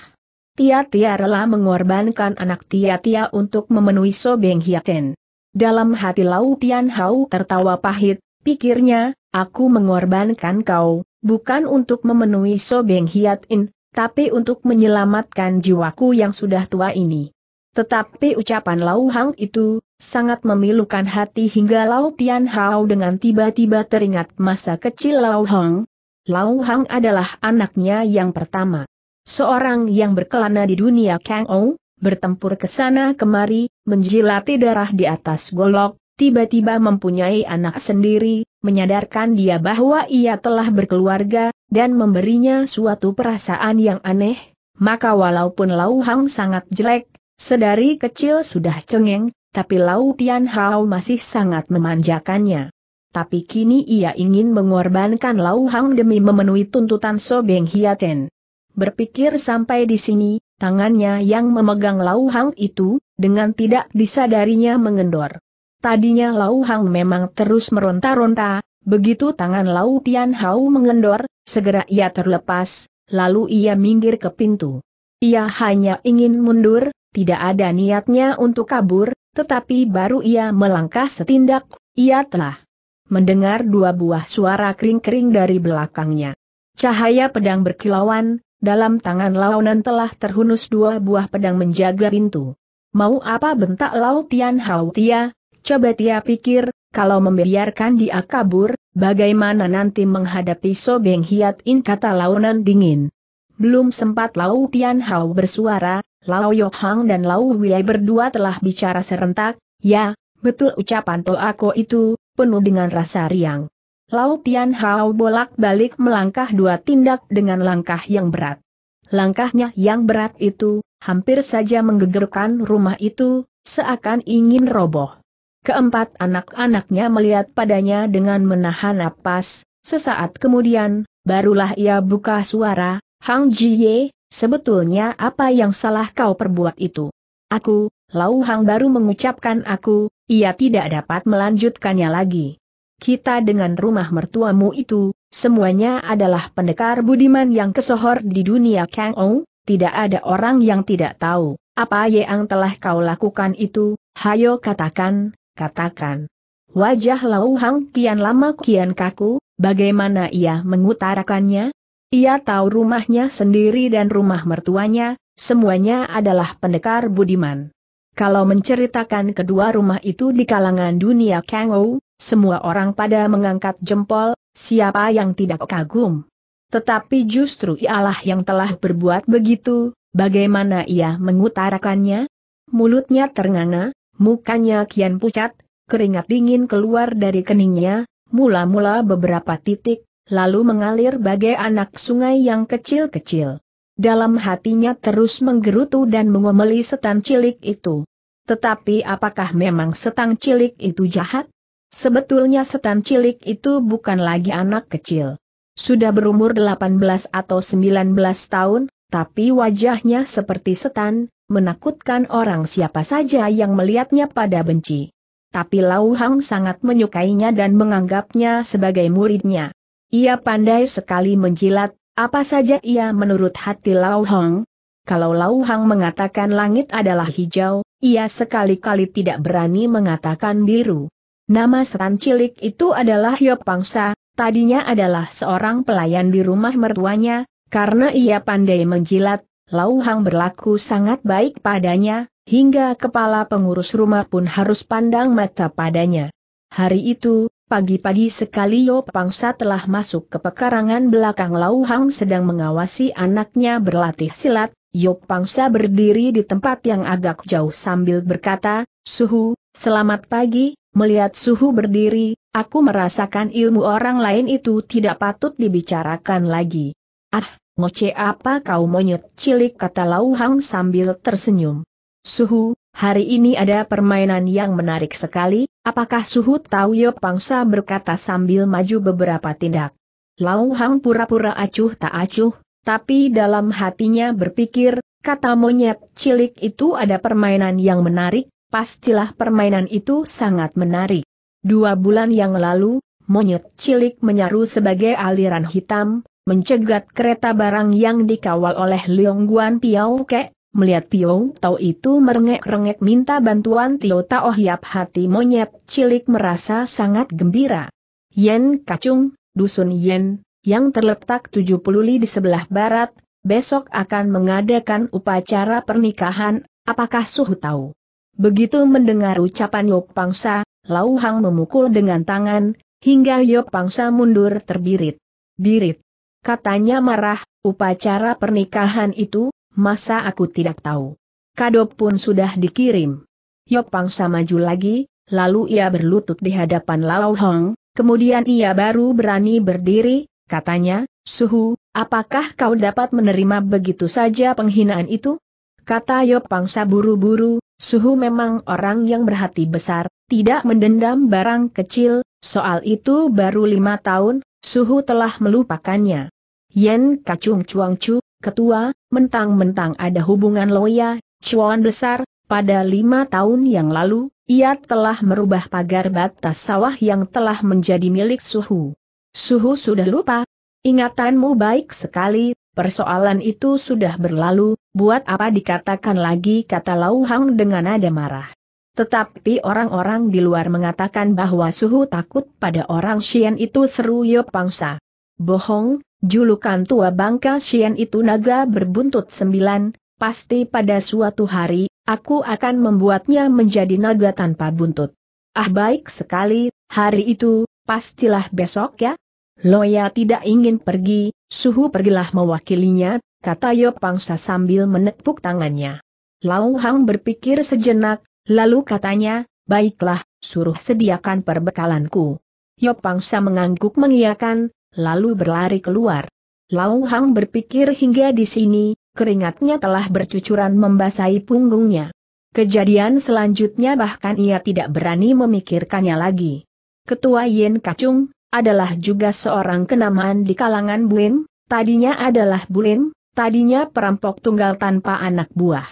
Tia-tia rela mengorbankan anak Tia-tia untuk memenuhi So Beng Hiaten. Dalam hati Lau Tian Hao tertawa pahit, pikirnya, aku mengorbankan kau, bukan untuk memenuhi So Beng Hiatin, tapi untuk menyelamatkan jiwaku yang sudah tua ini. Tetapi ucapan Lau Hang itu, sangat memilukan hati hingga Lau Tian Hao dengan tiba-tiba teringat masa kecil Lau Hang. Lau Hang adalah anaknya yang pertama. Seorang yang berkelana di dunia Kang Ou, bertempur ke sana kemari, menjilati darah di atas golok, tiba-tiba mempunyai anak sendiri, menyadarkan dia bahwa ia telah berkeluarga, dan memberinya suatu perasaan yang aneh, maka walaupun Lau Hang sangat jelek, sedari kecil sudah cengeng, tapi Lau Tian Hao masih sangat memanjakannya. Tapi kini ia ingin mengorbankan Lau Hang demi memenuhi tuntutan Sobeng Hiaten. Berpikir sampai di sini, tangannya yang memegang hang itu, dengan tidak disadarinya mengendor. Tadinya hang memang terus meronta-ronta, begitu tangan Lau Tian Hao mengendor, segera ia terlepas, lalu ia minggir ke pintu. Ia hanya ingin mundur, tidak ada niatnya untuk kabur, tetapi baru ia melangkah setindak, ia telah mendengar dua buah suara kering-kering dari belakangnya. Cahaya pedang berkilauan, dalam tangan Launan telah terhunus dua buah pedang menjaga pintu. Mau apa bentak Lau Tian Hao Tia? Coba Tia pikir, kalau membiarkan dia kabur, bagaimana nanti menghadapi Sobeng Hiat In kata Launan dingin. Belum sempat Lau Tian Hao bersuara, Lau Yok Hang dan Lau Wei berdua telah bicara serentak, ya, betul ucapan Toako itu, penuh dengan rasa riang. Lau Tian Hao bolak-balik melangkah dua tindak dengan langkah yang berat. Langkahnya yang berat itu, hampir saja menggegerkan rumah itu, seakan ingin roboh. Keempat anak-anaknya melihat padanya dengan menahan napas, sesaat kemudian, barulah ia buka suara, Hang Ye, sebetulnya apa yang salah kau perbuat itu? Aku, Lau Hang baru mengucapkan aku, ia tidak dapat melanjutkannya lagi kita dengan rumah mertuamu itu, semuanya adalah pendekar budiman yang kesohor di dunia Kang Ou, tidak ada orang yang tidak tahu, apa yang telah kau lakukan itu, hayo katakan, katakan. Wajah Lau Hang kian lama kian kaku, bagaimana ia mengutarakannya? Ia tahu rumahnya sendiri dan rumah mertuanya, semuanya adalah pendekar budiman. Kalau menceritakan kedua rumah itu di kalangan dunia Ou, semua orang pada mengangkat jempol, siapa yang tidak kagum. Tetapi justru ialah yang telah berbuat begitu, bagaimana ia mengutarakannya? Mulutnya ternganga, mukanya kian pucat, keringat dingin keluar dari keningnya, mula-mula beberapa titik, lalu mengalir bagai anak sungai yang kecil-kecil. Dalam hatinya terus menggerutu dan mengomeli setan cilik itu. Tetapi apakah memang setan cilik itu jahat? Sebetulnya setan cilik itu bukan lagi anak kecil. Sudah berumur 18 atau 19 tahun, tapi wajahnya seperti setan, menakutkan orang siapa saja yang melihatnya pada benci. Tapi Lau Hang sangat menyukainya dan menganggapnya sebagai muridnya. Ia pandai sekali menjilat, apa saja ia menurut hati Lau Hong? Kalau Lau Hang mengatakan langit adalah hijau, ia sekali-kali tidak berani mengatakan biru. Nama setan cilik itu adalah Yopangsa, tadinya adalah seorang pelayan di rumah mertuanya, karena ia pandai menjilat, Lau Hang berlaku sangat baik padanya, hingga kepala pengurus rumah pun harus pandang mata padanya. Hari itu, Pagi-pagi sekali Yo Pangsa telah masuk ke pekarangan belakang Lau Hang sedang mengawasi anaknya berlatih silat, Yo Pangsa berdiri di tempat yang agak jauh sambil berkata, Suhu, selamat pagi, melihat Suhu berdiri, aku merasakan ilmu orang lain itu tidak patut dibicarakan lagi. Ah, ngoce apa kau monyet cilik kata Lau Hang sambil tersenyum. Suhu, Hari ini ada permainan yang menarik sekali, apakah Suhu tahu Yop Pangsa berkata sambil maju beberapa tindak. Lau Hang pura-pura acuh tak acuh, tapi dalam hatinya berpikir, kata monyet cilik itu ada permainan yang menarik, pastilah permainan itu sangat menarik. Dua bulan yang lalu, monyet cilik menyaru sebagai aliran hitam, mencegat kereta barang yang dikawal oleh Leong Guan Piao Kek Melihat Tio, Tau itu merengek-rengek minta bantuan Tio Tao Hiap hati monyet cilik merasa sangat gembira. Yen Kacung, Dusun Yen, yang terletak 70 li di sebelah barat, besok akan mengadakan upacara pernikahan, apakah Suhu tahu? Begitu mendengar ucapan Yop Pangsa, Lau Hang memukul dengan tangan, hingga Yop Pangsa mundur terbirit. Birit. Katanya marah, upacara pernikahan itu, masa aku tidak tahu. Kado pun sudah dikirim. Yopang maju lagi, lalu ia berlutut di hadapan Lao Hong, kemudian ia baru berani berdiri, katanya, Suhu, apakah kau dapat menerima begitu saja penghinaan itu? Kata pangsa buru-buru, Suhu memang orang yang berhati besar, tidak mendendam barang kecil, soal itu baru lima tahun, Suhu telah melupakannya. Yen Kacung Chuang Chu, Ketua, mentang-mentang ada hubungan Loya, cuan besar, pada lima tahun yang lalu, ia telah merubah pagar batas sawah yang telah menjadi milik Suhu. Suhu sudah lupa. Ingatanmu baik sekali, persoalan itu sudah berlalu, buat apa dikatakan lagi kata Lauhang dengan nada marah. Tetapi orang-orang di luar mengatakan bahwa Suhu takut pada orang Xian itu seru yuk Pangsa. Bohong, Julukan tua bangka Sien itu naga berbuntut sembilan, pasti pada suatu hari, aku akan membuatnya menjadi naga tanpa buntut. Ah baik sekali, hari itu, pastilah besok ya. Loya tidak ingin pergi, suhu pergilah mewakilinya, kata Yopangsa Pangsa sambil menepuk tangannya. Lau Hang berpikir sejenak, lalu katanya, baiklah, suruh sediakan perbekalanku. Yopangsa Pangsa mengangguk mengiakan, lalu berlari keluar. Laung Hang berpikir hingga di sini, keringatnya telah bercucuran membasahi punggungnya. Kejadian selanjutnya bahkan ia tidak berani memikirkannya lagi. Ketua Yen Kacung, adalah juga seorang kenamaan di kalangan Bulim, tadinya adalah Bulim, tadinya perampok tunggal tanpa anak buah.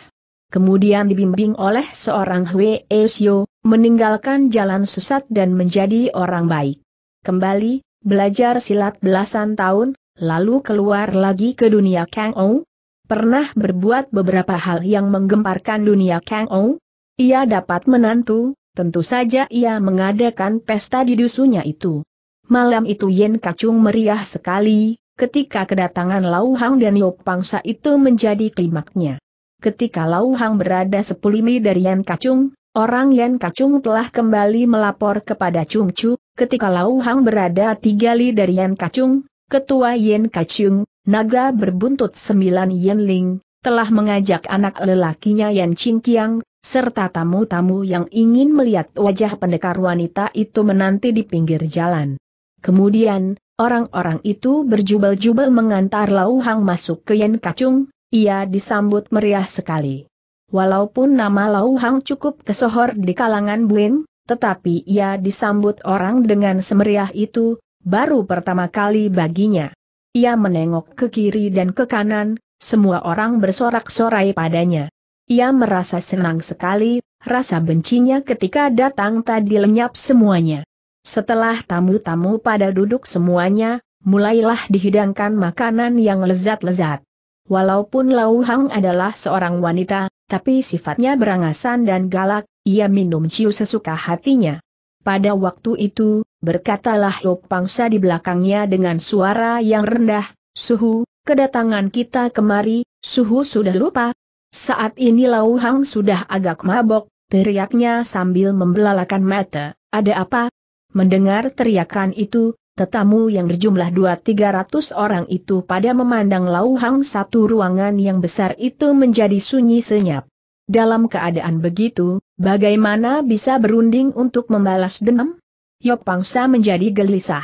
Kemudian dibimbing oleh seorang Hwee Sio, meninggalkan jalan sesat dan menjadi orang baik. Kembali, belajar silat belasan tahun, lalu keluar lagi ke dunia Kang Ou? Pernah berbuat beberapa hal yang menggemparkan dunia Kang Ou? Ia dapat menantu, tentu saja ia mengadakan pesta di dusunya itu. Malam itu Yen Kacung meriah sekali, ketika kedatangan Lau Hang dan Yop Pangsa itu menjadi klimaknya. Ketika Lau Hang berada sepuluh mil dari Yen Kacung, orang Yen Kacung telah kembali melapor kepada Chung Chu, Ketika Lau Hang berada tiga li dari Yan Kacung, ketua Yan Kacung, naga berbuntut sembilan Yan Ling, telah mengajak anak lelakinya Yan Qingqiang, serta tamu-tamu yang ingin melihat wajah pendekar wanita itu menanti di pinggir jalan. Kemudian, orang-orang itu berjubel-jubel mengantar Lau Hang masuk ke Yan Kacung, ia disambut meriah sekali. Walaupun nama Lau Hang cukup kesohor di kalangan Buin, tetapi ia disambut orang dengan semeriah itu, baru pertama kali baginya. Ia menengok ke kiri dan ke kanan, semua orang bersorak-sorai padanya. Ia merasa senang sekali, rasa bencinya ketika datang tadi lenyap semuanya. Setelah tamu-tamu pada duduk semuanya, mulailah dihidangkan makanan yang lezat-lezat. Walaupun Lau Hang adalah seorang wanita, tapi sifatnya berangasan dan galak, ia minum ciu sesuka hatinya. Pada waktu itu, berkatalah Lok Pangsa di belakangnya dengan suara yang rendah, Suhu, kedatangan kita kemari, Suhu sudah lupa. Saat ini Lau Hang sudah agak mabok, teriaknya sambil membelalakan mata, ada apa? Mendengar teriakan itu, tetamu yang berjumlah dua tiga ratus orang itu pada memandang Lau Hang satu ruangan yang besar itu menjadi sunyi senyap. Dalam keadaan begitu, Bagaimana bisa berunding untuk membalas dendam? Pangsa menjadi gelisah.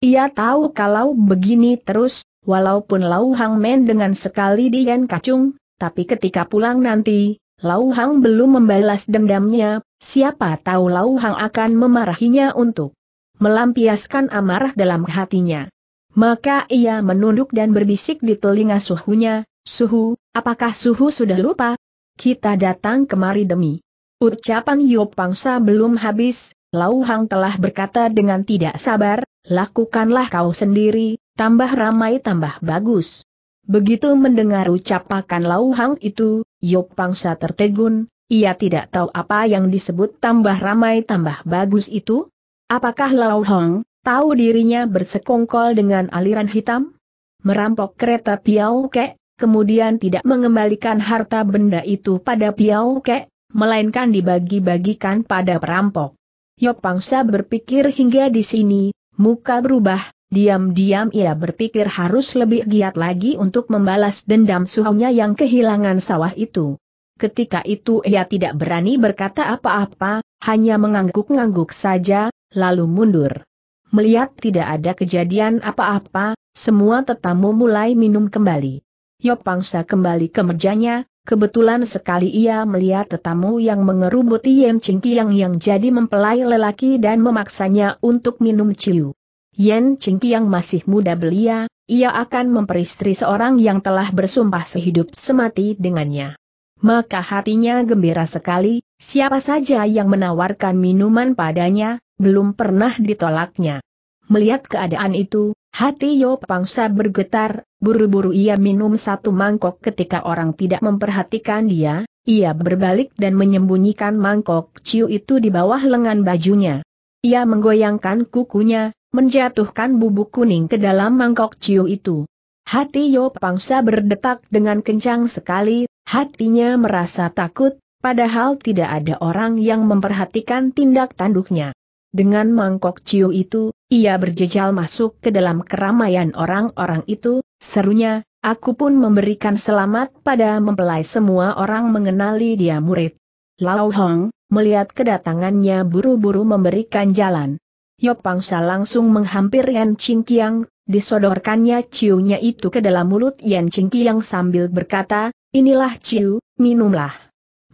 Ia tahu kalau begini terus, walaupun Lau Hang Men dengan sekali dian kacung, tapi ketika pulang nanti, Lau Hang belum membalas dendamnya, siapa tahu Lau Hang akan memarahinya untuk melampiaskan amarah dalam hatinya. Maka ia menunduk dan berbisik di telinga suhunya, Suhu, apakah Suhu sudah lupa? Kita datang kemari demi Ucapan Yop Pangsa belum habis, Lau Hang telah berkata dengan tidak sabar, lakukanlah kau sendiri, tambah ramai tambah bagus. Begitu mendengar ucapakan Lau Hang itu, Yop Pangsa tertegun, ia tidak tahu apa yang disebut tambah ramai tambah bagus itu. Apakah Lau Hang tahu dirinya bersekongkol dengan aliran hitam? Merampok kereta Piau Kek, kemudian tidak mengembalikan harta benda itu pada Piau Kek, melainkan dibagi-bagikan pada perampok. Yop Pangsa berpikir hingga di sini, muka berubah, diam-diam ia berpikir harus lebih giat lagi untuk membalas dendam suhunya yang kehilangan sawah itu. Ketika itu ia tidak berani berkata apa-apa, hanya mengangguk-ngangguk saja, lalu mundur. Melihat tidak ada kejadian apa-apa, semua tetamu mulai minum kembali. Yopangsa kembali ke mejanya, Kebetulan sekali ia melihat tetamu yang mengerubuti Yen Qingqiang yang jadi mempelai lelaki dan memaksanya untuk minum ciu. Yen Qingqiang masih muda belia, ia akan memperistri seorang yang telah bersumpah sehidup semati dengannya. Maka hatinya gembira sekali, siapa saja yang menawarkan minuman padanya, belum pernah ditolaknya. Melihat keadaan itu, hati Yo Pangsa bergetar, Buru-buru ia minum satu mangkok ketika orang tidak memperhatikan dia, ia berbalik dan menyembunyikan mangkok ciu itu di bawah lengan bajunya. Ia menggoyangkan kukunya, menjatuhkan bubuk kuning ke dalam mangkok ciu itu. Hati Yo Pangsa berdetak dengan kencang sekali, hatinya merasa takut, padahal tidak ada orang yang memperhatikan tindak tanduknya. Dengan mangkok ciu itu, ia berjejal masuk ke dalam keramaian orang-orang itu, Serunya, aku pun memberikan selamat pada mempelai semua orang mengenali dia murid. Lao Hong, melihat kedatangannya buru-buru memberikan jalan. Yopangsa langsung menghampir Yan Kiang, disodorkannya ciunya itu ke dalam mulut Yan Kiang sambil berkata, inilah ciu, minumlah.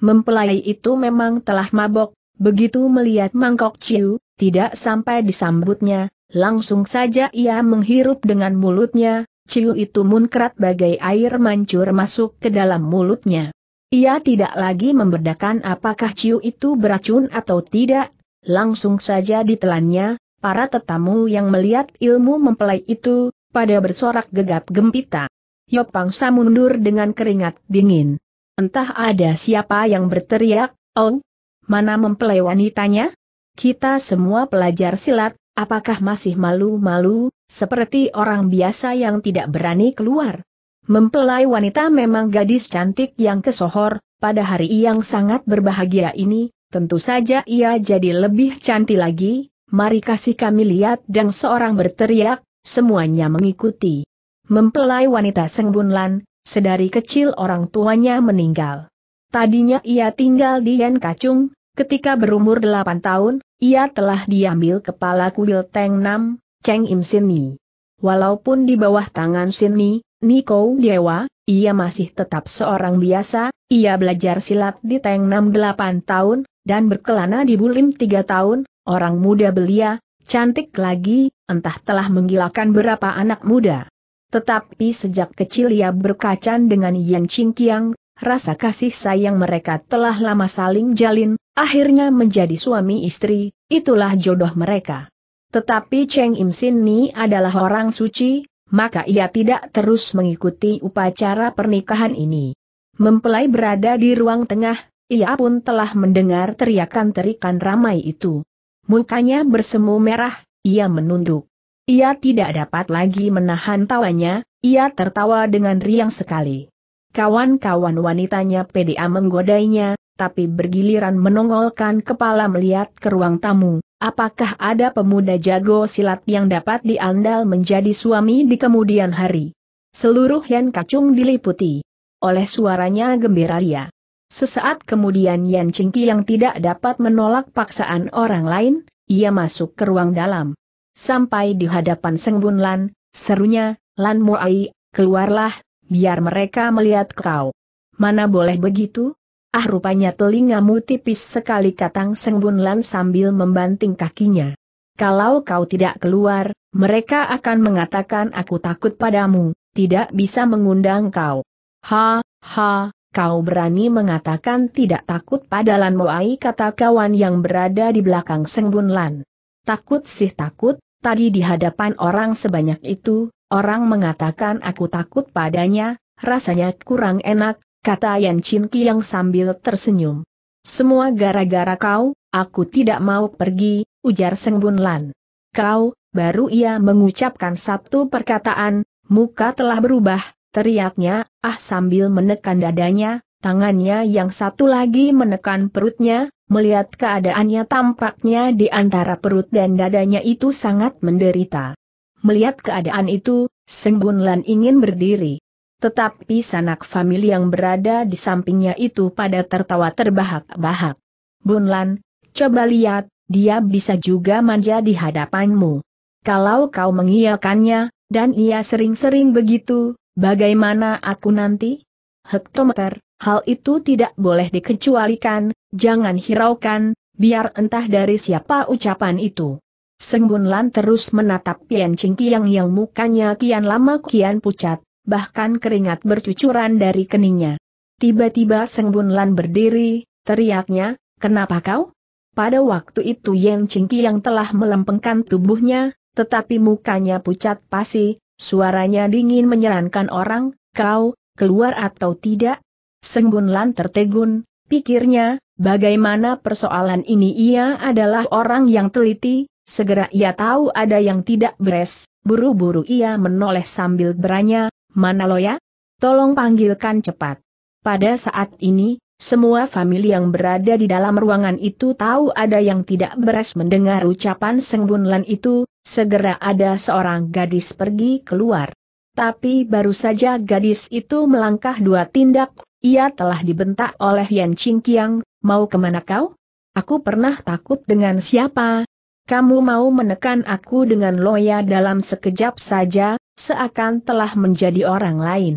Mempelai itu memang telah mabok, begitu melihat mangkok ciu, tidak sampai disambutnya, langsung saja ia menghirup dengan mulutnya, ciu itu munkrat bagai air mancur masuk ke dalam mulutnya. Ia tidak lagi membedakan apakah ciu itu beracun atau tidak, langsung saja ditelannya, para tetamu yang melihat ilmu mempelai itu, pada bersorak gegap gempita. Yopang mundur dengan keringat dingin. Entah ada siapa yang berteriak, Oh, mana mempelai wanitanya? Kita semua pelajar silat, apakah masih malu-malu, seperti orang biasa yang tidak berani keluar. Mempelai wanita memang gadis cantik yang kesohor, pada hari yang sangat berbahagia ini, tentu saja ia jadi lebih cantik lagi, mari kasih kami lihat dan seorang berteriak, semuanya mengikuti. Mempelai wanita Sengbunlan, sedari kecil orang tuanya meninggal. Tadinya ia tinggal di Yan Kacung, ketika berumur 8 tahun, ia telah diambil kepala kuil Teng Nam, Cheng Im Sin Ni. Walaupun di bawah tangan Sin Ni, Niko Dewa, ia masih tetap seorang biasa, ia belajar silat di Teng 68 tahun, dan berkelana di Bulim 3 tahun, orang muda belia, cantik lagi, entah telah menggilakan berapa anak muda. Tetapi sejak kecil ia berkacan dengan Yan Qingqiang, rasa kasih sayang mereka telah lama saling jalin, akhirnya menjadi suami istri, itulah jodoh mereka. Tetapi Cheng Im Sin Ni adalah orang suci, maka ia tidak terus mengikuti upacara pernikahan ini. Mempelai berada di ruang tengah, ia pun telah mendengar teriakan-terikan ramai itu. Mukanya bersemu merah, ia menunduk. Ia tidak dapat lagi menahan tawanya, ia tertawa dengan riang sekali. Kawan-kawan wanitanya PDA menggodainya, tapi bergiliran menongolkan kepala melihat ke ruang tamu. Apakah ada pemuda jago silat yang dapat diandal menjadi suami di kemudian hari? Seluruh Yan Kacung diliputi oleh suaranya gembira ria. Sesaat kemudian Yan Cingki yang tidak dapat menolak paksaan orang lain, ia masuk ke ruang dalam. Sampai di hadapan Seng Bun Lan, serunya, Lan Muai, keluarlah, biar mereka melihat kau. Mana boleh begitu? Ah rupanya telingamu tipis sekali katang Seng Bunlan sambil membanting kakinya. Kalau kau tidak keluar, mereka akan mengatakan aku takut padamu, tidak bisa mengundang kau. Ha, ha, kau berani mengatakan tidak takut pada Lan Moai kata kawan yang berada di belakang Seng Bunlan. Takut sih takut, tadi di hadapan orang sebanyak itu, orang mengatakan aku takut padanya, rasanya kurang enak, kata Yan Chin yang sambil tersenyum. Semua gara-gara kau, aku tidak mau pergi, ujar Seng Bun Lan. Kau, baru ia mengucapkan satu perkataan, muka telah berubah, teriaknya, ah sambil menekan dadanya, tangannya yang satu lagi menekan perutnya, melihat keadaannya tampaknya di antara perut dan dadanya itu sangat menderita. Melihat keadaan itu, Seng Bun Lan ingin berdiri. Tetapi sanak famili yang berada di sampingnya itu pada tertawa terbahak-bahak. Bunlan, coba lihat, dia bisa juga manja di hadapanmu. Kalau kau mengiyakannya, dan ia sering-sering begitu, bagaimana aku nanti? Hektometer, hal itu tidak boleh dikecualikan, jangan hiraukan, biar entah dari siapa ucapan itu. Seng terus menatap Pian Cingtiang yang mukanya kian lama kian pucat, bahkan keringat bercucuran dari keningnya. Tiba-tiba Seng Bunlan berdiri, teriaknya, kenapa kau? Pada waktu itu Yang Cingki yang telah melempengkan tubuhnya, tetapi mukanya pucat pasi, suaranya dingin menyerankan orang, kau, keluar atau tidak? Seng Bunlan tertegun, pikirnya, bagaimana persoalan ini ia adalah orang yang teliti, segera ia tahu ada yang tidak beres, buru-buru ia menoleh sambil beranya, Mana Loya? Tolong panggilkan cepat. Pada saat ini, semua famili yang berada di dalam ruangan itu tahu ada yang tidak beres mendengar ucapan Seng Bunlan itu, segera ada seorang gadis pergi keluar. Tapi baru saja gadis itu melangkah dua tindak, ia telah dibentak oleh Yan Kiang, mau kemana kau? Aku pernah takut dengan siapa? Kamu mau menekan aku dengan loya dalam sekejap saja, seakan telah menjadi orang lain.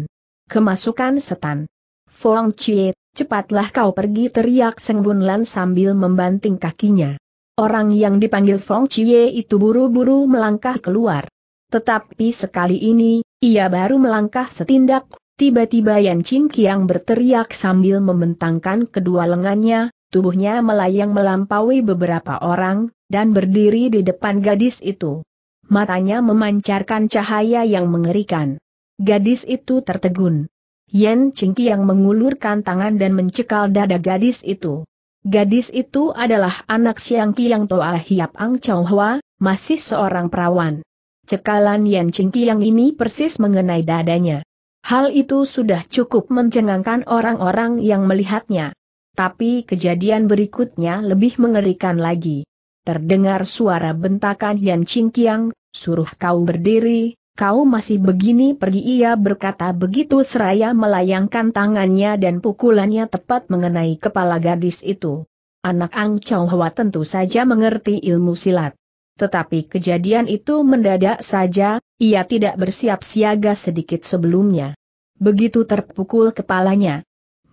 Kemasukan setan. Fong Chie, cepatlah kau pergi teriak Seng Bun Lan sambil membanting kakinya. Orang yang dipanggil Fong Chie itu buru-buru melangkah keluar. Tetapi sekali ini, ia baru melangkah setindak, tiba-tiba Yan Qing Kiang berteriak sambil membentangkan kedua lengannya, tubuhnya melayang melampaui beberapa orang, dan berdiri di depan gadis itu matanya memancarkan cahaya yang mengerikan. Gadis itu tertegun. Yen Cingki yang mengulurkan tangan dan mencekal dada gadis itu. Gadis itu adalah anak Siang Kiang Toa Hiap Ang Chow Hwa, masih seorang perawan. Cekalan Yen Cingki yang ini persis mengenai dadanya. Hal itu sudah cukup mencengangkan orang-orang yang melihatnya. Tapi kejadian berikutnya lebih mengerikan lagi. Terdengar suara bentakan Yan yang. Suruh kau berdiri, kau masih begini pergi ia berkata begitu seraya melayangkan tangannya dan pukulannya tepat mengenai kepala gadis itu. Anak Ang Chow Hwa tentu saja mengerti ilmu silat. Tetapi kejadian itu mendadak saja, ia tidak bersiap siaga sedikit sebelumnya. Begitu terpukul kepalanya.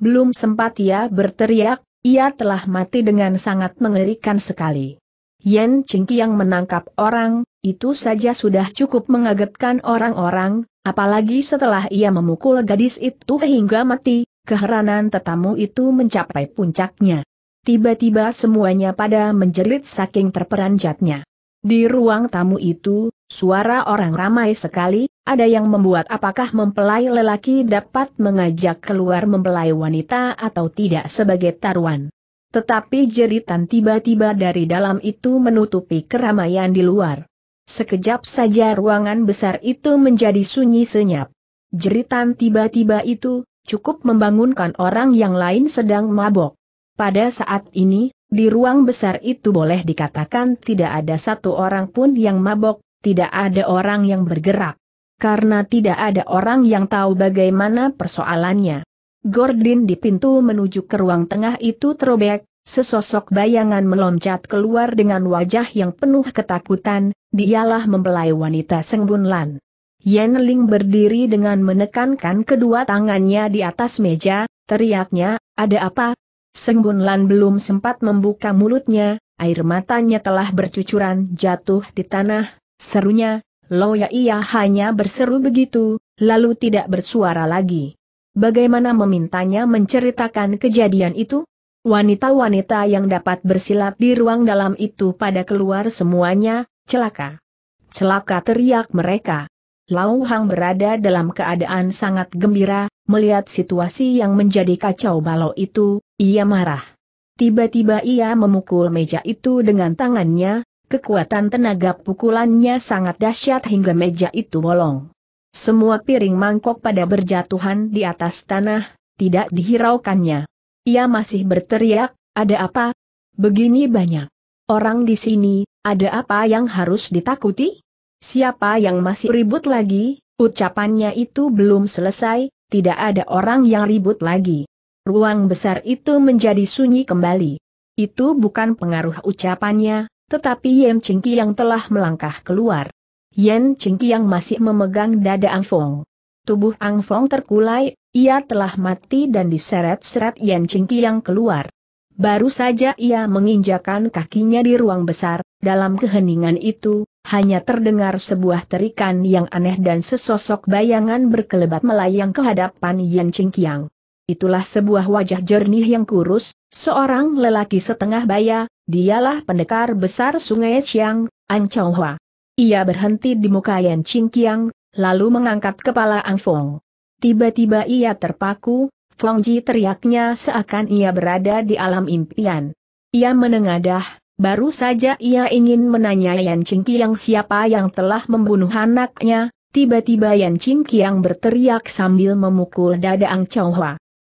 Belum sempat ia berteriak, ia telah mati dengan sangat mengerikan sekali. Yen Chingki yang menangkap orang, itu saja sudah cukup mengagetkan orang-orang, apalagi setelah ia memukul gadis itu hingga mati, keheranan tetamu itu mencapai puncaknya. Tiba-tiba semuanya pada menjerit saking terperanjatnya. Di ruang tamu itu, suara orang ramai sekali, ada yang membuat apakah mempelai lelaki dapat mengajak keluar mempelai wanita atau tidak sebagai taruhan. Tetapi jeritan tiba-tiba dari dalam itu menutupi keramaian di luar. Sekejap saja ruangan besar itu menjadi sunyi senyap. Jeritan tiba-tiba itu, cukup membangunkan orang yang lain sedang mabok. Pada saat ini, di ruang besar itu boleh dikatakan tidak ada satu orang pun yang mabok, tidak ada orang yang bergerak. Karena tidak ada orang yang tahu bagaimana persoalannya. Gordon di pintu menuju ke ruang tengah itu terobek, Sesosok bayangan meloncat keluar dengan wajah yang penuh ketakutan, dialah mempelai wanita Seng Bunlan. Lan. Yen Ling berdiri dengan menekankan kedua tangannya di atas meja, teriaknya, ada apa? Seng Bunlan belum sempat membuka mulutnya, air matanya telah bercucuran jatuh di tanah, serunya, lo ya iya hanya berseru begitu, lalu tidak bersuara lagi. Bagaimana memintanya menceritakan kejadian itu? Wanita-wanita yang dapat bersilat di ruang dalam itu pada keluar semuanya, celaka. Celaka teriak mereka. Lau Hang berada dalam keadaan sangat gembira, melihat situasi yang menjadi kacau balau itu, ia marah. Tiba-tiba ia memukul meja itu dengan tangannya, kekuatan tenaga pukulannya sangat dahsyat hingga meja itu bolong. Semua piring mangkok pada berjatuhan di atas tanah, tidak dihiraukannya. Ia masih berteriak, ada apa? Begini banyak. Orang di sini, ada apa yang harus ditakuti? Siapa yang masih ribut lagi? Ucapannya itu belum selesai, tidak ada orang yang ribut lagi. Ruang besar itu menjadi sunyi kembali. Itu bukan pengaruh ucapannya, tetapi Yen Cingki yang telah melangkah keluar. Yen Cingki yang masih memegang dada Ang Fong. Tubuh Ang Fong terkulai, ia telah mati dan diseret-seret Yan Qingqi yang keluar. Baru saja ia menginjakan kakinya di ruang besar, dalam keheningan itu, hanya terdengar sebuah terikan yang aneh dan sesosok bayangan berkelebat melayang ke hadapan Yan Qingqiang. Itulah sebuah wajah jernih yang kurus, seorang lelaki setengah baya, dialah pendekar besar sungai Xiang, Ang Chonghua. Ia berhenti di muka Yan Qingqiang, lalu mengangkat kepala Ang Fong. Tiba-tiba ia terpaku, Fong Ji teriaknya seakan ia berada di alam impian. Ia menengadah, baru saja ia ingin menanya Yan Qingqiang siapa yang telah membunuh anaknya, tiba-tiba Yan Qingqiang berteriak sambil memukul dada Ang Chow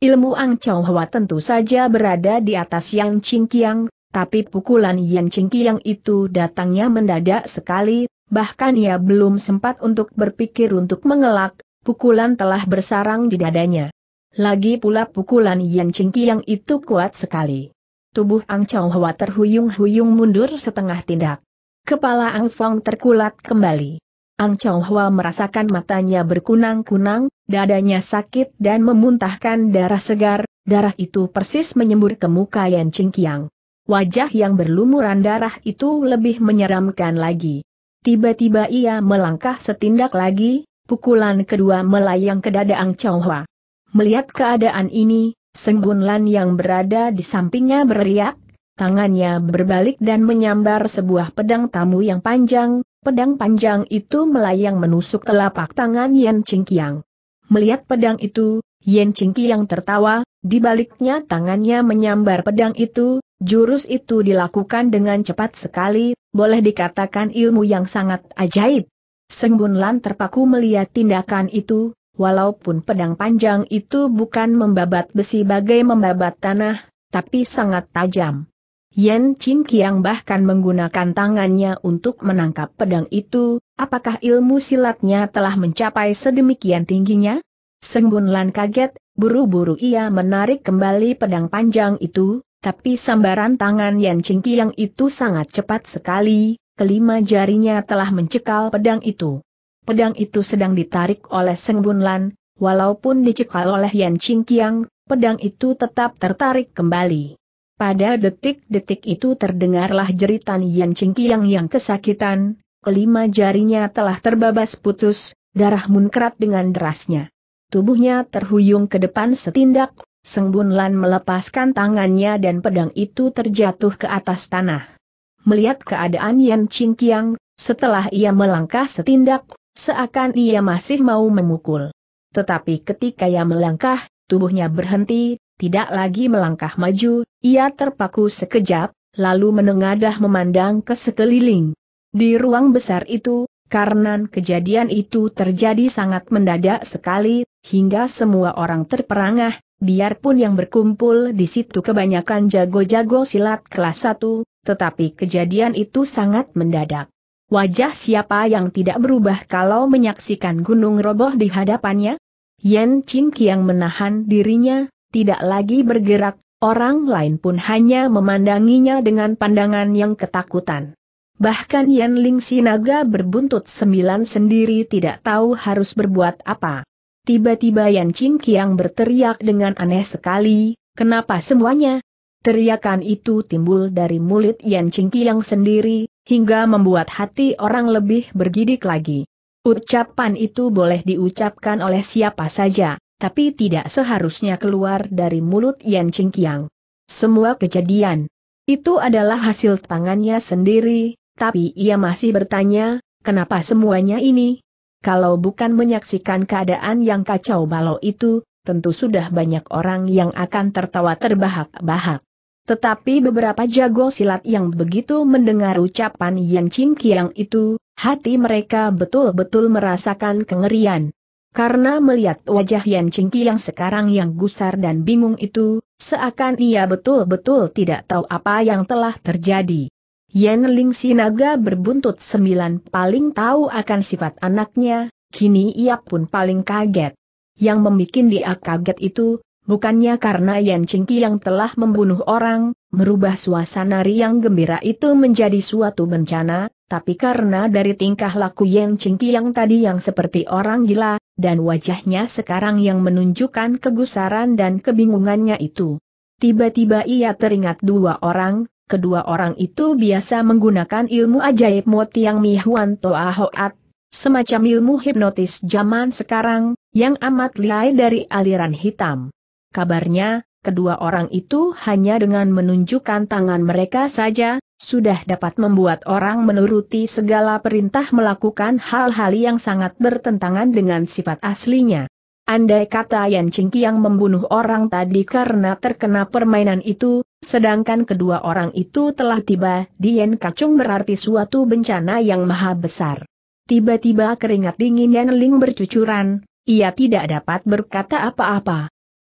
Ilmu Ang Chow tentu saja berada di atas Yang Qingqiang, tapi pukulan Yan Qingqiang itu datangnya mendadak sekali, bahkan ia belum sempat untuk berpikir untuk mengelak, pukulan telah bersarang di dadanya. Lagi pula pukulan Yan Qingqi yang itu kuat sekali. Tubuh Ang Chao Hwa terhuyung-huyung mundur setengah tindak. Kepala Ang Fong terkulat kembali. Ang Chao Hwa merasakan matanya berkunang-kunang, dadanya sakit dan memuntahkan darah segar, darah itu persis menyembur ke muka Yan Qingqiang. Wajah yang berlumuran darah itu lebih menyeramkan lagi. Tiba-tiba ia melangkah setindak lagi, pukulan kedua melayang ke dada Ang Chow Melihat keadaan ini, Seng Bun yang berada di sampingnya berriak, tangannya berbalik dan menyambar sebuah pedang tamu yang panjang, pedang panjang itu melayang menusuk telapak tangan Yan Qingqiang. Melihat pedang itu, Yan Qingqiang tertawa, di baliknya tangannya menyambar pedang itu, jurus itu dilakukan dengan cepat sekali, boleh dikatakan ilmu yang sangat ajaib. Seng Bun Lan terpaku melihat tindakan itu, walaupun pedang panjang itu bukan membabat besi bagai membabat tanah, tapi sangat tajam. Yen Chin Kiang bahkan menggunakan tangannya untuk menangkap pedang itu, apakah ilmu silatnya telah mencapai sedemikian tingginya? Seng Bun Lan kaget, buru-buru ia menarik kembali pedang panjang itu, tapi sambaran tangan Yan Qing Kiang itu sangat cepat sekali, kelima jarinya telah mencekal pedang itu. Pedang itu sedang ditarik oleh Seng Bunlan, walaupun dicekal oleh Yan Ching Kiang, pedang itu tetap tertarik kembali. Pada detik-detik itu terdengarlah jeritan Yan Ching Kiang yang kesakitan, kelima jarinya telah terbabas putus, darah munkrat dengan derasnya. Tubuhnya terhuyung ke depan setindak, Seng Bunlan melepaskan tangannya dan pedang itu terjatuh ke atas tanah. Melihat keadaan Yan Kiang, setelah ia melangkah setindak, seakan ia masih mau memukul. Tetapi ketika ia melangkah, tubuhnya berhenti, tidak lagi melangkah maju, ia terpaku sekejap, lalu menengadah memandang ke sekeliling. Di ruang besar itu, karena kejadian itu terjadi sangat mendadak sekali, hingga semua orang terperangah, biarpun yang berkumpul di situ kebanyakan jago-jago silat kelas 1, tetapi kejadian itu sangat mendadak. Wajah siapa yang tidak berubah kalau menyaksikan gunung roboh di hadapannya? Yen Chin yang menahan dirinya, tidak lagi bergerak, orang lain pun hanya memandanginya dengan pandangan yang ketakutan. Bahkan Yen Ling Sinaga berbuntut sembilan sendiri tidak tahu harus berbuat apa. Tiba-tiba Yan Chin Kiang berteriak dengan aneh sekali, kenapa semuanya, Teriakan itu timbul dari mulut Yan Qingqi yang sendiri, hingga membuat hati orang lebih bergidik lagi. Ucapan itu boleh diucapkan oleh siapa saja, tapi tidak seharusnya keluar dari mulut Yan Cingkiang. Semua kejadian itu adalah hasil tangannya sendiri, tapi ia masih bertanya, kenapa semuanya ini? Kalau bukan menyaksikan keadaan yang kacau balau itu, tentu sudah banyak orang yang akan tertawa terbahak-bahak. Tetapi beberapa jago silat yang begitu mendengar ucapan Yan Ching Kiang itu, hati mereka betul-betul merasakan kengerian. Karena melihat wajah Yan Ching Kiang sekarang yang gusar dan bingung itu, seakan ia betul-betul tidak tahu apa yang telah terjadi. Yan Ling Sinaga berbuntut sembilan paling tahu akan sifat anaknya, kini ia pun paling kaget. Yang membuat dia kaget itu, Bukannya karena Yan Qingqi yang telah membunuh orang, merubah suasana riang gembira itu menjadi suatu bencana, tapi karena dari tingkah laku Yan Qingqi yang tadi yang seperti orang gila, dan wajahnya sekarang yang menunjukkan kegusaran dan kebingungannya itu. Tiba-tiba ia teringat dua orang, kedua orang itu biasa menggunakan ilmu ajaib Moti Yang Mihuan Huan Toa Hoat, semacam ilmu hipnotis zaman sekarang, yang amat lihai dari aliran hitam. Kabarnya, kedua orang itu hanya dengan menunjukkan tangan mereka saja, sudah dapat membuat orang menuruti segala perintah melakukan hal-hal yang sangat bertentangan dengan sifat aslinya. Andai kata Yan Cingki yang membunuh orang tadi karena terkena permainan itu, sedangkan kedua orang itu telah tiba di Yan Kacung berarti suatu bencana yang maha besar. Tiba-tiba keringat dingin Yan Ling bercucuran, ia tidak dapat berkata apa-apa.